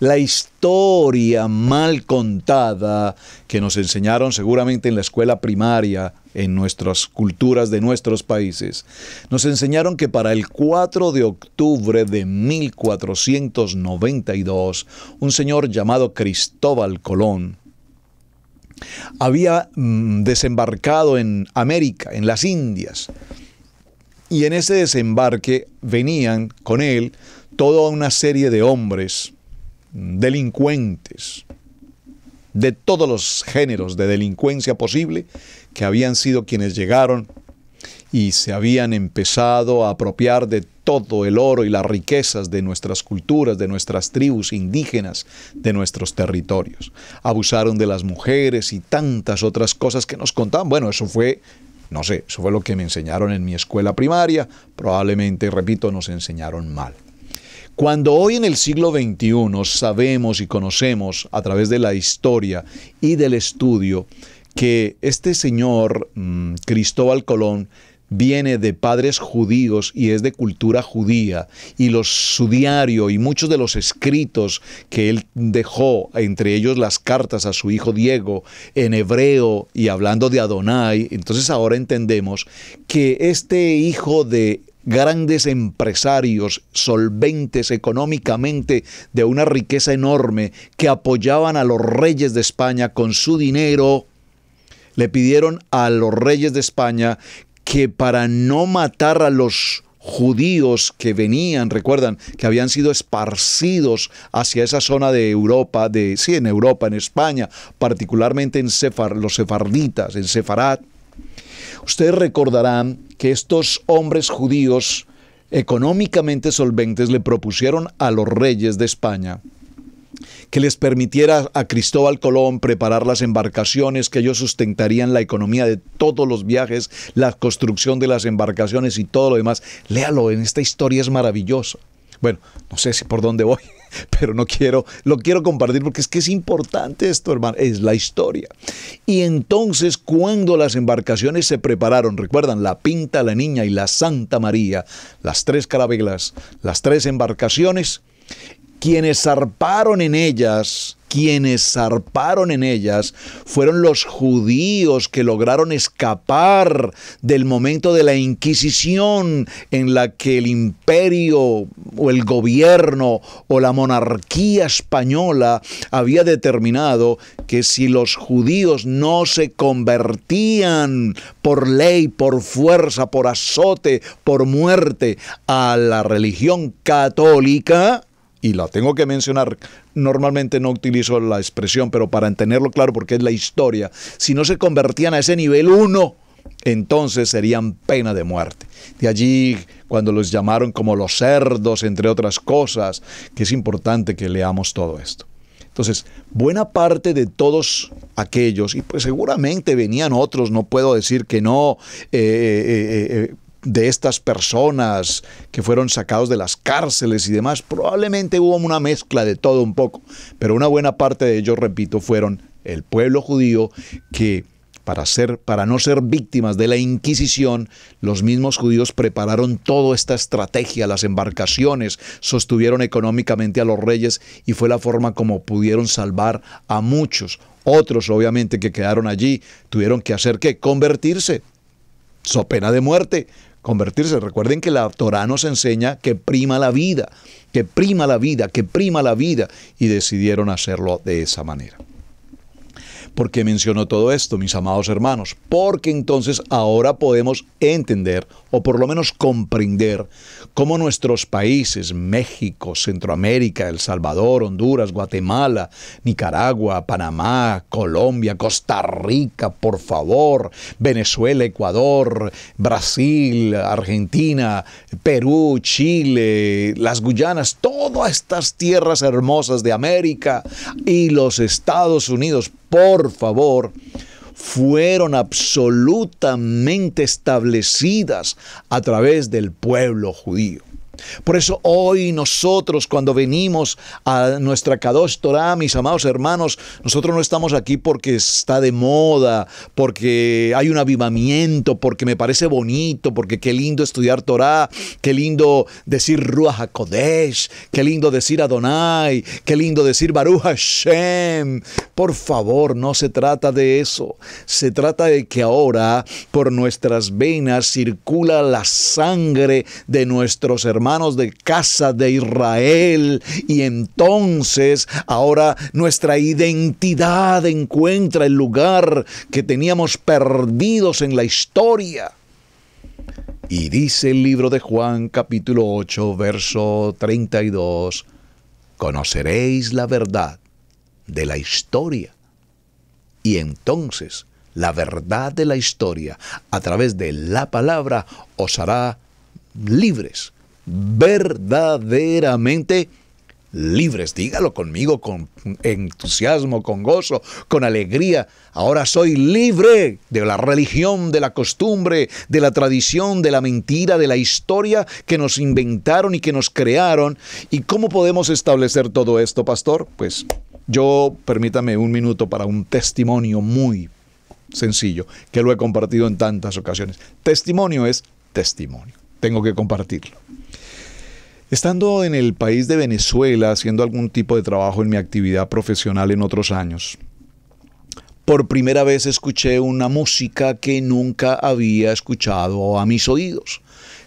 Speaker 1: la historia mal contada que nos enseñaron seguramente en la escuela primaria, en nuestras culturas de nuestros países. Nos enseñaron que para el 4 de octubre de 1492, un señor llamado Cristóbal Colón había mm, desembarcado en América, en las Indias, y en ese desembarque venían con él toda una serie de hombres, delincuentes de todos los géneros de delincuencia posible que habían sido quienes llegaron y se habían empezado a apropiar de todo el oro y las riquezas de nuestras culturas, de nuestras tribus indígenas, de nuestros territorios. Abusaron de las mujeres y tantas otras cosas que nos contaban. Bueno, eso fue, no sé, eso fue lo que me enseñaron en mi escuela primaria, probablemente, repito, nos enseñaron mal. Cuando hoy en el siglo XXI sabemos y conocemos a través de la historia y del estudio que este señor mm, Cristóbal Colón viene de padres judíos y es de cultura judía, y los, su diario y muchos de los escritos que él dejó, entre ellos las cartas a su hijo Diego en hebreo y hablando de Adonai, entonces ahora entendemos que este hijo de grandes empresarios solventes económicamente de una riqueza enorme que apoyaban a los reyes de España con su dinero, le pidieron a los reyes de España que para no matar a los judíos que venían, recuerdan, que habían sido esparcidos hacia esa zona de Europa, de sí, en Europa, en España, particularmente en los sefarditas, en Sefarat, Ustedes recordarán que estos hombres judíos económicamente solventes le propusieron a los reyes de España que les permitiera a Cristóbal Colón preparar las embarcaciones, que ellos sustentarían la economía de todos los viajes, la construcción de las embarcaciones y todo lo demás. Léalo, en esta historia es maravilloso. Bueno, no sé si por dónde voy, *laughs* pero no quiero, lo quiero compartir porque es que es importante esto, hermano, es la historia. Y entonces cuando las embarcaciones se prepararon, recuerdan, la Pinta, la Niña y la Santa María, las tres carabelas, las tres embarcaciones, quienes zarparon en ellas quienes zarparon en ellas fueron los judíos que lograron escapar del momento de la Inquisición en la que el imperio o el gobierno o la monarquía española había determinado que si los judíos no se convertían por ley, por fuerza, por azote, por muerte a la religión católica, y la tengo que mencionar, normalmente no utilizo la expresión, pero para entenderlo claro, porque es la historia, si no se convertían a ese nivel 1, entonces serían pena de muerte. De allí, cuando los llamaron como los cerdos, entre otras cosas, que es importante que leamos todo esto. Entonces, buena parte de todos aquellos, y pues seguramente venían otros, no puedo decir que no, eh, eh, eh, de estas personas que fueron sacados de las cárceles y demás, probablemente hubo una mezcla de todo un poco, pero una buena parte de ellos, repito, fueron el pueblo judío que para, ser, para no ser víctimas de la Inquisición, los mismos judíos prepararon toda esta estrategia, las embarcaciones, sostuvieron económicamente a los reyes y fue la forma como pudieron salvar a muchos. Otros, obviamente, que quedaron allí, tuvieron que hacer que convertirse, so pena de muerte, convertirse. Recuerden que la Torah nos enseña que prima la vida, que prima la vida, que prima la vida, y decidieron hacerlo de esa manera. ¿Por qué menciono todo esto, mis amados hermanos? Porque entonces ahora podemos entender, o por lo menos comprender, cómo nuestros países, México, Centroamérica, El Salvador, Honduras, Guatemala, Nicaragua, Panamá, Colombia, Costa Rica, por favor, Venezuela, Ecuador, Brasil, Argentina, Perú, Chile, las Guyanas, todas estas tierras hermosas de América y los Estados Unidos, por favor, fueron absolutamente establecidas a través del pueblo judío. Por eso hoy nosotros cuando venimos a nuestra Kadosh Torah, mis amados hermanos, nosotros no estamos aquí porque está de moda, porque hay un avivamiento, porque me parece bonito, porque qué lindo estudiar Torah, qué lindo decir Ruach HaKodesh, qué lindo decir Adonai, qué lindo decir Baruch Hashem. Por favor, no se trata de eso. Se trata de que ahora por nuestras venas circula la sangre de nuestros hermanos manos de casa de Israel. Y entonces ahora nuestra identidad encuentra el lugar que teníamos perdidos en la historia. Y dice el libro de Juan capítulo 8, verso 32, conoceréis la verdad de la historia. Y entonces la verdad de la historia a través de la palabra os hará libres verdaderamente libres. Dígalo conmigo con entusiasmo, con gozo, con alegría. Ahora soy libre de la religión, de la costumbre, de la tradición, de la mentira, de la historia que nos inventaron y que nos crearon. ¿Y cómo podemos establecer todo esto, pastor? Pues yo permítame un minuto para un testimonio muy sencillo que lo he compartido en tantas ocasiones. Testimonio es testimonio. Tengo que compartirlo. Estando en el país de Venezuela haciendo algún tipo de trabajo en mi actividad profesional en otros años, por primera vez escuché una música que nunca había escuchado a mis oídos.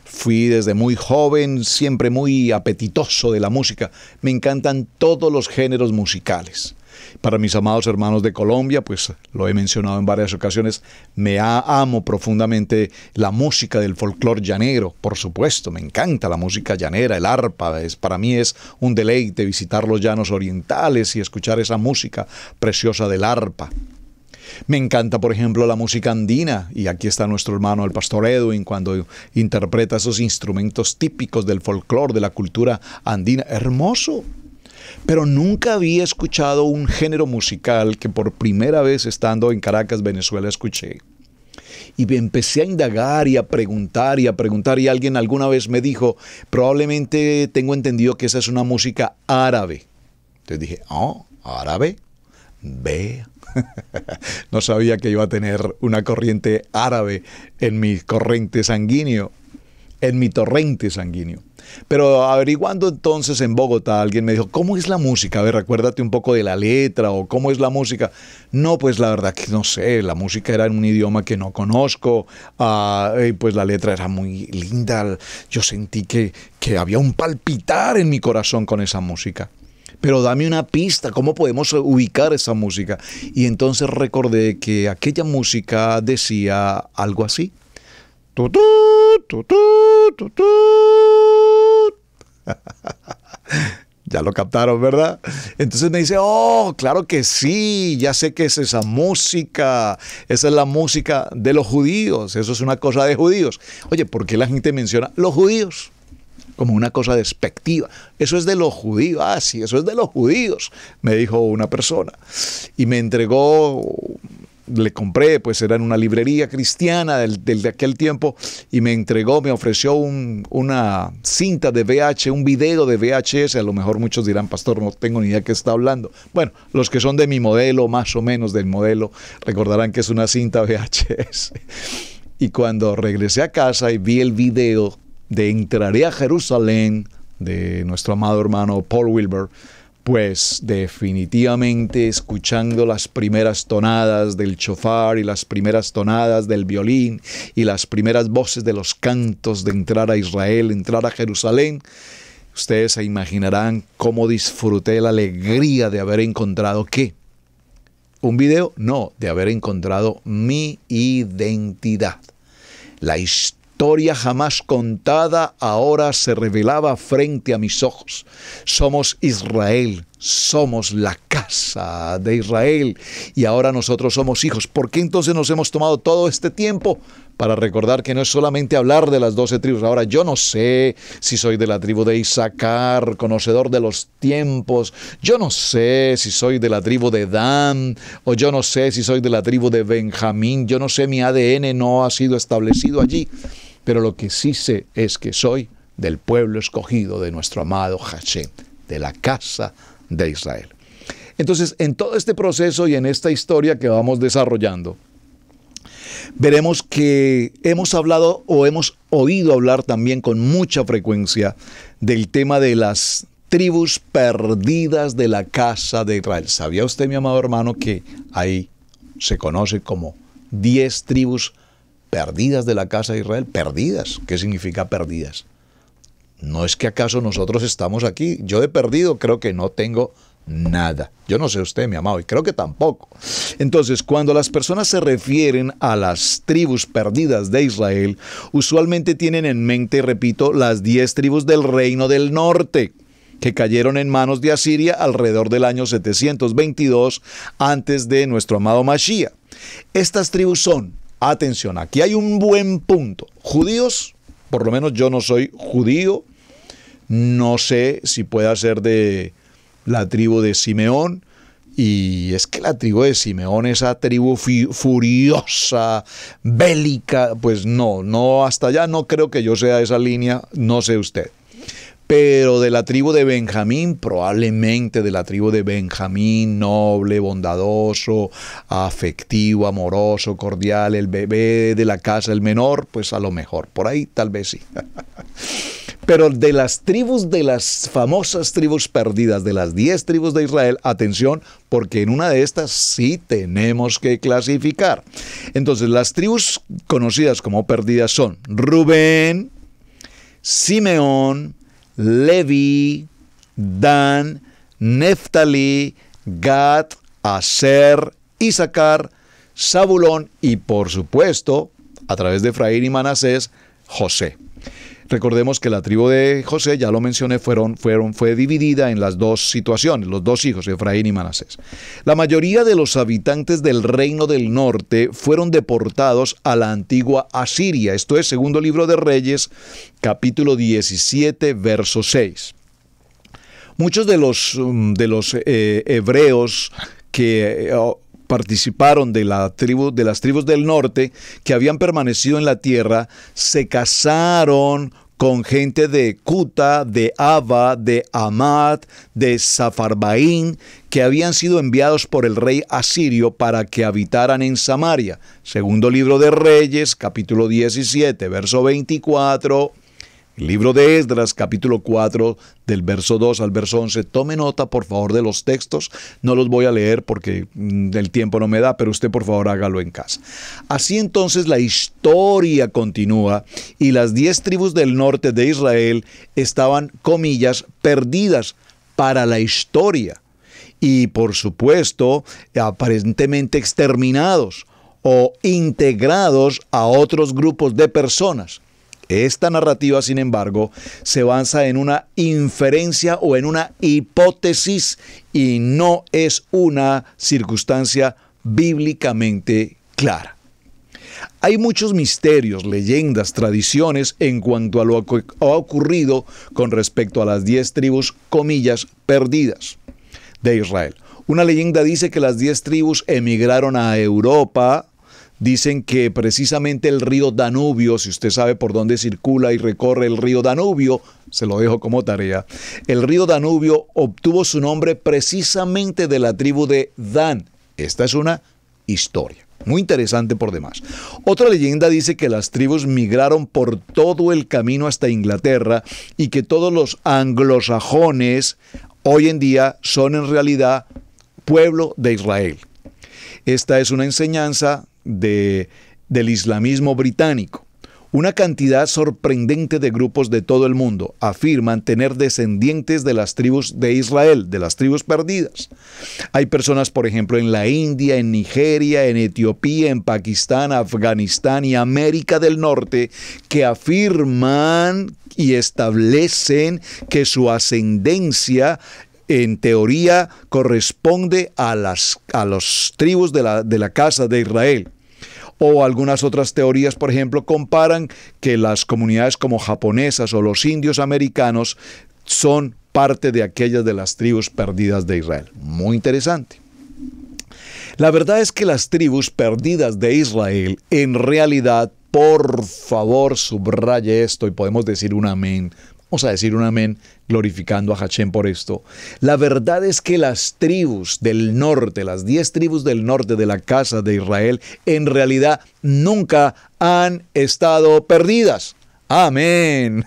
Speaker 1: Fui desde muy joven siempre muy apetitoso de la música. Me encantan todos los géneros musicales. Para mis amados hermanos de Colombia, pues lo he mencionado en varias ocasiones, me amo profundamente la música del folclore llanero, por supuesto, me encanta la música llanera, el arpa, es, para mí es un deleite visitar los llanos orientales y escuchar esa música preciosa del arpa. Me encanta, por ejemplo, la música andina, y aquí está nuestro hermano el pastor Edwin cuando interpreta esos instrumentos típicos del folclore, de la cultura andina. Hermoso, pero nunca había escuchado un género musical que por primera vez estando en Caracas, Venezuela, escuché. Y empecé a indagar y a preguntar y a preguntar y alguien alguna vez me dijo, probablemente tengo entendido que esa es una música árabe. Entonces dije, oh, árabe, ve. *laughs* no sabía que iba a tener una corriente árabe en mi corriente sanguíneo en mi torrente sanguíneo. Pero averiguando entonces en Bogotá, alguien me dijo, ¿cómo es la música? A ver, recuérdate un poco de la letra o cómo es la música. No, pues la verdad que no sé, la música era en un idioma que no conozco, ah, eh, pues la letra era muy linda, yo sentí que, que había un palpitar en mi corazón con esa música. Pero dame una pista, ¿cómo podemos ubicar esa música? Y entonces recordé que aquella música decía algo así. Tutu, tu, *laughs* ya lo captaron, ¿verdad? Entonces me dice, oh, claro que sí, ya sé que es esa música, esa es la música de los judíos, eso es una cosa de judíos. Oye, ¿por qué la gente menciona los judíos? como una cosa despectiva. Eso es de los judíos. Ah, sí, eso es de los judíos, me dijo una persona. Y me entregó le compré, pues era en una librería cristiana del, de aquel tiempo, y me entregó, me ofreció una cinta de VH, un video de VHS, a lo mejor muchos dirán, pastor, no tengo ni idea de qué está hablando. Bueno, los que son de mi modelo, más o menos del modelo, recordarán que es una cinta VHS. *laughs* Y cuando regresé a casa y vi el video de Entraré a Jerusalén, de nuestro amado hermano Paul Wilbur, pues definitivamente escuchando las primeras tonadas del chofar y las primeras tonadas del violín y las primeras voces de los cantos de entrar a Israel, entrar a Jerusalén, ustedes se imaginarán cómo disfruté la alegría de haber encontrado qué. Un video, no, de haber encontrado mi identidad, la historia historia jamás contada ahora se revelaba frente a mis ojos. Somos Israel, somos la casa de Israel y ahora nosotros somos hijos. ¿Por qué entonces nos hemos tomado todo este tiempo para recordar que no es solamente hablar de las doce tribus? Ahora yo no sé si soy de la tribu de Isaacar, conocedor de los tiempos, yo no sé si soy de la tribu de Dan o yo no sé si soy de la tribu de Benjamín, yo no sé, mi ADN no ha sido establecido allí pero lo que sí sé es que soy del pueblo escogido de nuestro amado Hashem, de la casa de Israel. Entonces, en todo este proceso y en esta historia que vamos desarrollando, veremos que hemos hablado o hemos oído hablar también con mucha frecuencia del tema de las tribus perdidas de la casa de Israel. ¿Sabía usted, mi amado hermano, que ahí se conoce como 10 tribus perdidas? perdidas de la casa de Israel, perdidas. ¿Qué significa perdidas? No es que acaso nosotros estamos aquí. Yo de perdido creo que no tengo nada. Yo no sé usted, mi amado, y creo que tampoco. Entonces, cuando las personas se refieren a las tribus perdidas de Israel, usualmente tienen en mente, repito, las diez tribus del reino del norte que cayeron en manos de Asiria alrededor del año 722 antes de nuestro amado Mashiach. Estas tribus son Atención, aquí hay un buen punto. Judíos, por lo menos yo no soy judío, no sé si pueda ser de la tribu de Simeón, y es que la tribu de Simeón, esa tribu furiosa, bélica, pues no, no, hasta allá no creo que yo sea esa línea, no sé usted pero de la tribu de Benjamín, probablemente de la tribu de Benjamín, noble, bondadoso, afectivo, amoroso, cordial, el bebé de la casa, el menor, pues a lo mejor, por ahí tal vez sí. *laughs* Pero de las tribus, de las famosas tribus perdidas, de las 10 tribus de Israel, atención, porque en una de estas sí tenemos que clasificar. Entonces, las tribus conocidas como perdidas son Rubén, Simeón, Levi, Dan, Neftali, Gad, Aser, Isaacar, Zabulón y por supuesto, a través de Efraín y Manasés, José. Recordemos que la tribu de José, ya lo mencioné, fueron, fueron, fue dividida en las dos situaciones, los dos hijos, Efraín y Manasés. La mayoría de los habitantes del reino del norte fueron deportados a la antigua Asiria. Esto es segundo libro de Reyes, capítulo 17, verso 6. Muchos de los, mm, de los eh, hebreos que eh, participaron de, la tribu, de las tribus del norte que habían permanecido en la tierra, se casaron con gente de Cuta, de Ava, de Amad, de Safarbaín que habían sido enviados por el rey asirio para que habitaran en Samaria. Segundo libro de Reyes, capítulo 17, verso 24 libro de Esdras, capítulo 4, del verso 2 al verso 11. Tome nota, por favor, de los textos. No los voy a leer porque mm, el tiempo no me da, pero usted, por favor, hágalo en casa. Así entonces la historia continúa y las diez tribus del norte de Israel estaban, comillas, perdidas para la historia. Y por supuesto, aparentemente exterminados o integrados a otros grupos de personas esta narrativa, sin embargo, se basa en una inferencia o en una hipótesis y no es una circunstancia bíblicamente clara. Hay muchos misterios, leyendas, tradiciones en cuanto a lo que ha ocurrido con respecto a las diez tribus, comillas, perdidas de Israel. Una leyenda dice que las diez tribus emigraron a Europa, Dicen que precisamente el río Danubio, si usted sabe por dónde circula y recorre el río Danubio, se lo dejo como tarea, el río Danubio obtuvo su nombre precisamente de la tribu de Dan. Esta es una historia. Muy interesante por demás. Otra leyenda dice que las tribus migraron por todo el camino hasta Inglaterra y que todos los anglosajones hoy en día son en realidad pueblo de Israel. Esta es una enseñanza del islamismo británico. Una cantidad sorprendente de grupos de todo el mundo afirman tener descendientes de las tribus de Israel, de las tribus perdidas. Hay personas, por ejemplo, en la India, en Nigeria, en Etiopía, en Pakistán, Afganistán y América del Norte que afirman y establecen que su ascendencia en teoría corresponde a las a los tribus de la, de la casa de Israel o algunas otras teorías, por ejemplo, comparan que las comunidades como japonesas o los indios americanos son parte de aquellas de las tribus perdidas de Israel. Muy interesante. La verdad es que las tribus perdidas de Israel en realidad, por favor, subraye esto y podemos decir un amén. Vamos a decir un amén glorificando a Hachem por esto. La verdad es que las tribus del norte, las diez tribus del norte de la casa de Israel, en realidad nunca han estado perdidas. Amén.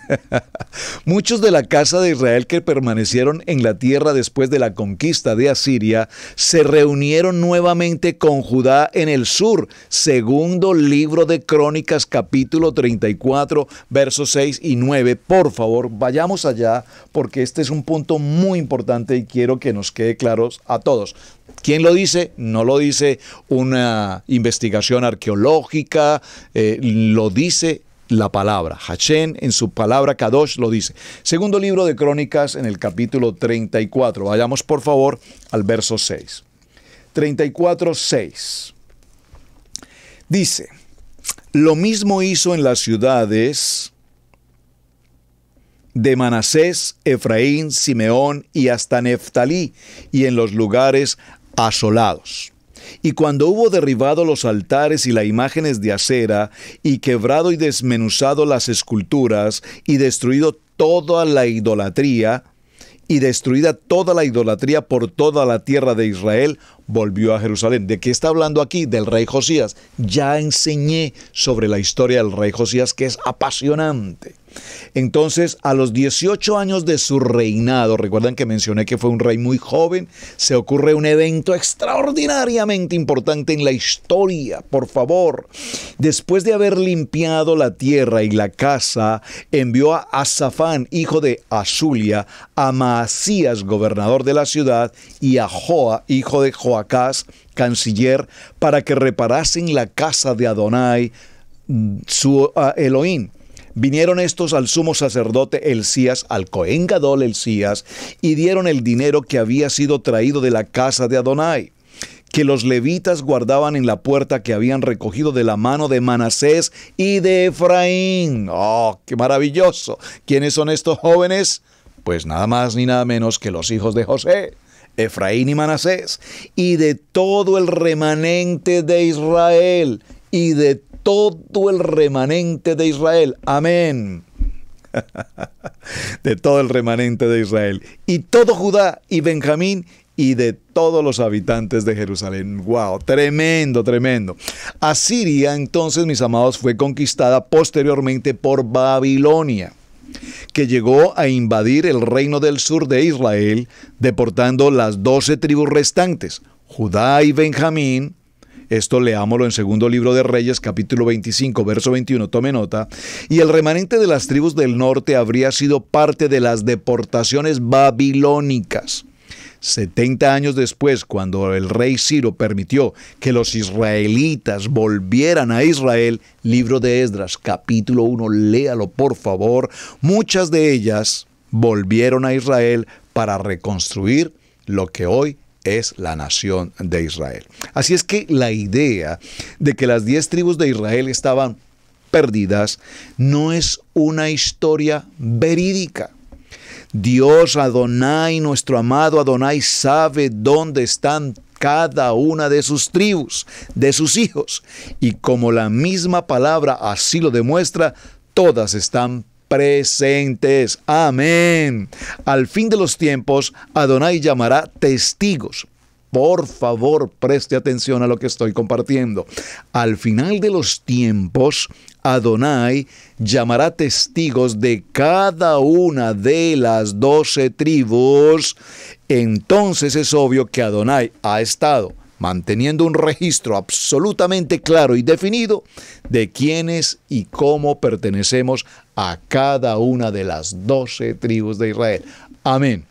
Speaker 1: *laughs* Muchos de la casa de Israel que permanecieron en la tierra después de la conquista de Asiria se reunieron nuevamente con Judá en el sur, segundo libro de Crónicas capítulo 34 versos 6 y 9. Por favor, vayamos allá porque este es un punto muy importante y quiero que nos quede claros a todos. ¿Quién lo dice? No lo dice una investigación arqueológica, eh, lo dice la palabra. Hashem en su palabra Kadosh lo dice. Segundo libro de Crónicas en el capítulo 34. Vayamos por favor al verso 6. 34, 6. Dice, lo mismo hizo en las ciudades de Manasés, Efraín, Simeón y hasta Neftalí y en los lugares asolados. Y cuando hubo derribado los altares y las imágenes de acera, y quebrado y desmenuzado las esculturas, y destruido toda la idolatría, y destruida toda la idolatría por toda la tierra de Israel, volvió a Jerusalén. ¿De qué está hablando aquí? Del rey Josías. Ya enseñé sobre la historia del rey Josías que es apasionante. Entonces, a los 18 años de su reinado, recuerdan que mencioné que fue un rey muy joven, se ocurre un evento extraordinariamente importante en la historia, por favor. Después de haber limpiado la tierra y la casa, envió a Azafán, hijo de Azulia, a Maasías, gobernador de la ciudad, y a Joa, hijo de Joa canciller, para que reparasen la casa de Adonai, su ah, Elohim. Vinieron estos al sumo sacerdote Elías, al Cohen Gadol Elías, y dieron el dinero que había sido traído de la casa de Adonai, que los levitas guardaban en la puerta que habían recogido de la mano de Manasés y de Efraín. ¡Oh, qué maravilloso! ¿Quiénes son estos jóvenes? Pues nada más ni nada menos que los hijos de José. Efraín y Manasés, y de todo el remanente de Israel, y de todo el remanente de Israel. Amén. *laughs* De todo el remanente de Israel, y todo Judá y Benjamín, y de todos los habitantes de Jerusalén. ¡Wow! Tremendo, tremendo. Asiria entonces, mis amados, fue conquistada posteriormente por Babilonia que llegó a invadir el reino del sur de Israel, deportando las doce tribus restantes, Judá y Benjamín. Esto leámoslo en segundo libro de Reyes, capítulo 25, verso 21, tome nota. Y el remanente de las tribus del norte habría sido parte de las deportaciones babilónicas. 70 años después, cuando el rey Ciro permitió que los israelitas volvieran a Israel, libro de Esdras, capítulo 1, léalo por favor, muchas de ellas volvieron a Israel para reconstruir lo que hoy es la nación de Israel. Así es que la idea de que las 10 tribus de Israel estaban perdidas no es una historia verídica. Dios Adonai, nuestro amado Adonai, sabe dónde están cada una de sus tribus, de sus hijos. Y como la misma palabra así lo demuestra, todas están presentes. Amén. Al fin de los tiempos, Adonai llamará testigos. Por favor, preste atención a lo que estoy compartiendo. Al final de los tiempos, Adonai llamará testigos de cada una de las doce tribus, entonces es obvio que Adonai ha estado manteniendo un registro absolutamente claro y definido de quiénes y cómo pertenecemos a cada una de las doce tribus de Israel. Amén.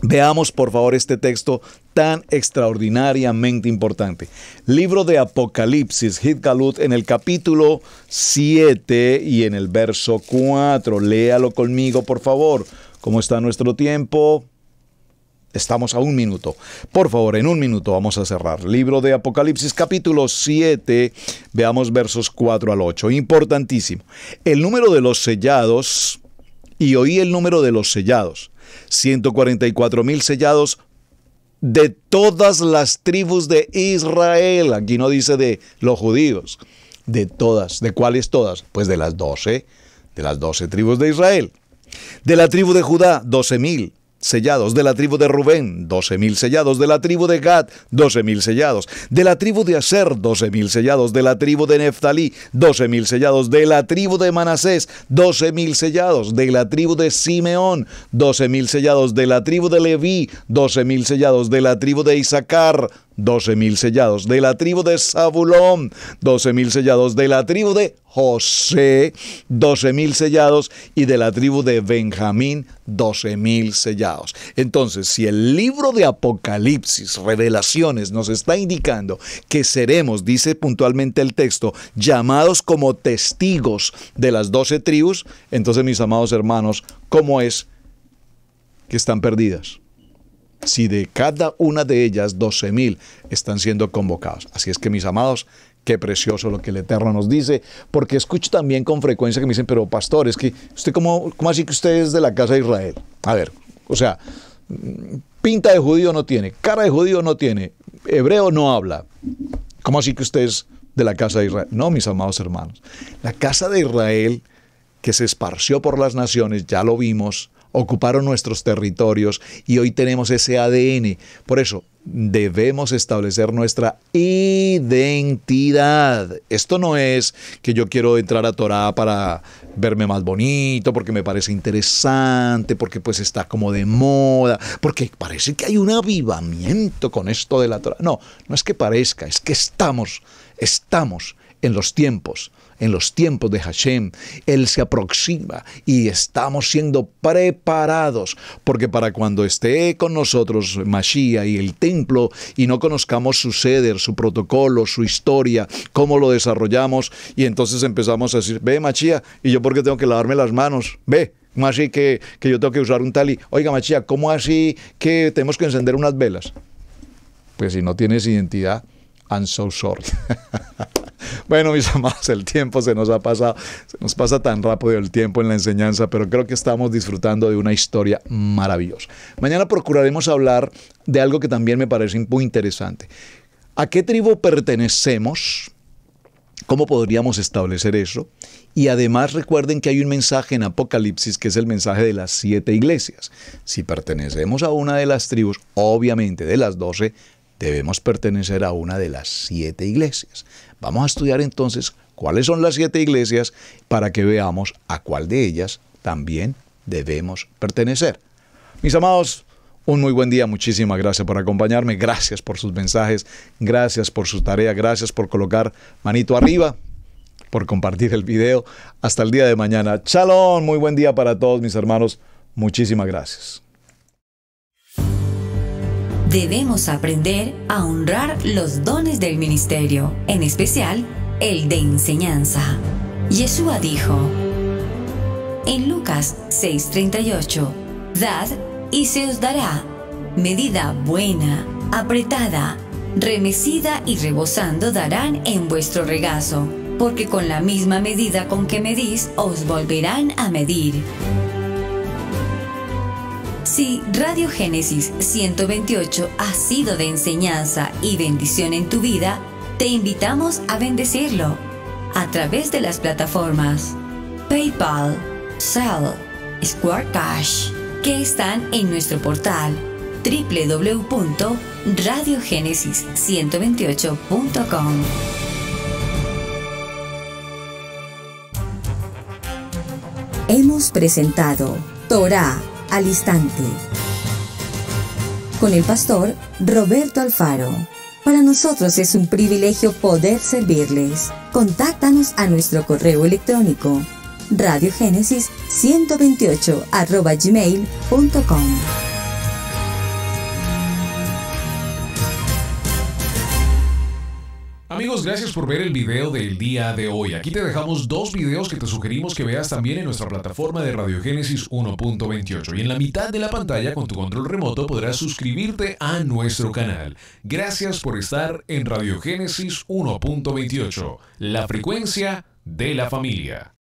Speaker 1: Veamos por favor este texto tan extraordinariamente importante. Libro de Apocalipsis, Galut, en el capítulo 7 y en el verso 4. Léalo conmigo, por favor. ¿Cómo está nuestro tiempo? Estamos a un minuto. Por favor, en un minuto vamos a cerrar. Libro de Apocalipsis capítulo 7, veamos versos 4 al 8. Importantísimo. El número de los sellados, y oí el número de los sellados 144.000 mil sellados de todas las tribus de Israel. Aquí no dice de los judíos, de todas. ¿De cuáles todas? Pues de las 12, de las 12 tribus de Israel. De la tribu de Judá, 12 mil sellados. De la tribu de Rubén, 12.000 sellados. De la tribu de Gad, 12.000 sellados. De la tribu de Aser, 12.000 sellados. De la tribu de Neftalí, 12.000 sellados. De la tribu de Manasés, 12.000 sellados. De la tribu de Simeón, 12.000 sellados. De la tribu de Leví, 12.000 sellados. De la tribu de Isaacar, 12.000 sellados de la tribu de Zabulón, 12.000 sellados de la tribu de José, 12.000 sellados y de la tribu de Benjamín, 12.000 sellados. Entonces, si el libro de Apocalipsis, revelaciones, nos está indicando que seremos, dice puntualmente el texto, llamados como testigos de las 12 tribus, entonces mis amados hermanos, ¿cómo es que están perdidas? si de cada una de ellas 12.000 están siendo convocados. Así es que mis amados, qué precioso lo que el Eterno nos dice, porque escucho también con frecuencia que me dicen, pero pastor, es que usted cómo, cómo así que usted es de la casa de Israel. A ver, o sea, mm, pinta de judío no tiene, cara de judío no tiene, hebreo no habla. ¿Cómo así que usted es de la casa de Israel? No, mis amados hermanos, la casa de Israel que se esparció por las naciones, ya lo vimos, ocuparon nuestros territorios y hoy tenemos ese ADN. Por eso debemos establecer nuestra identidad. Esto no es que yo quiero entrar a Torah para verme más bonito, porque me parece interesante, porque pues está como de moda, porque parece que hay un avivamiento con esto de la Torah. No, no es que parezca, es que estamos, estamos en los tiempos en los tiempos de Hashem. Él se aproxima y estamos siendo preparados, porque para cuando esté con nosotros Mashiach y el templo y no conozcamos su ceder, su protocolo, su historia, cómo lo desarrollamos, y entonces empezamos a decir, ve Mashiach, ¿y yo por qué tengo que lavarme las manos? Ve, ¿Cómo así que, que, yo tengo que usar un tali? Oiga, machía, ¿cómo así que tenemos que encender unas velas? Pues si no tienes identidad, I'm so sorry. *laughs* Bueno, mis *laughs* amados, el tiempo se nos ha pasado, se nos pasa tan rápido el tiempo en la enseñanza, pero creo que estamos disfrutando de una historia maravillosa. Mañana procuraremos hablar de algo que también me parece muy interesante. ¿A qué tribu pertenecemos? ¿Cómo podríamos establecer eso? Y además recuerden que hay un mensaje en Apocalipsis que es el mensaje de las siete iglesias. Si pertenecemos a una de las tribus, obviamente de las doce, debemos pertenecer a una de las siete iglesias. Vamos a estudiar entonces cuáles son las siete iglesias para que veamos a cuál de ellas también debemos pertenecer. Mis amados, un muy buen día, muchísimas gracias por acompañarme, gracias por sus mensajes, gracias por su tarea, gracias por colocar manito arriba, por compartir el video. Hasta el día de mañana. ¡Chalón! muy buen día para todos mis hermanos, muchísimas gracias
Speaker 2: debemos aprender a honrar los dones del ministerio, en especial el de enseñanza. Yeshua dijo, en Lucas 6:38, Dad y se os dará medida buena, apretada, remecida y rebosando darán en vuestro regazo, porque con la misma medida con que medís os volverán a medir. Si Radio Génesis 128 ha sido de enseñanza y bendición en tu vida, te invitamos a bendecirlo a través de las plataformas PayPal, Cell, Square Cash, que están en nuestro portal www.radiogenesis128.com. Hemos presentado Torah al instante. Con el pastor Roberto Alfaro. Para nosotros es un privilegio poder servirles. Contáctanos a nuestro correo electrónico radiogénesis128 gmail.com.
Speaker 1: Amigos, gracias por ver el video del día de hoy. Aquí te dejamos dos videos que te sugerimos que veas también en nuestra plataforma de Radiogénesis 1.28 y en la mitad de la pantalla con tu control remoto podrás suscribirte a nuestro canal. Gracias por estar en Radiogénesis 1.28, la frecuencia de la familia.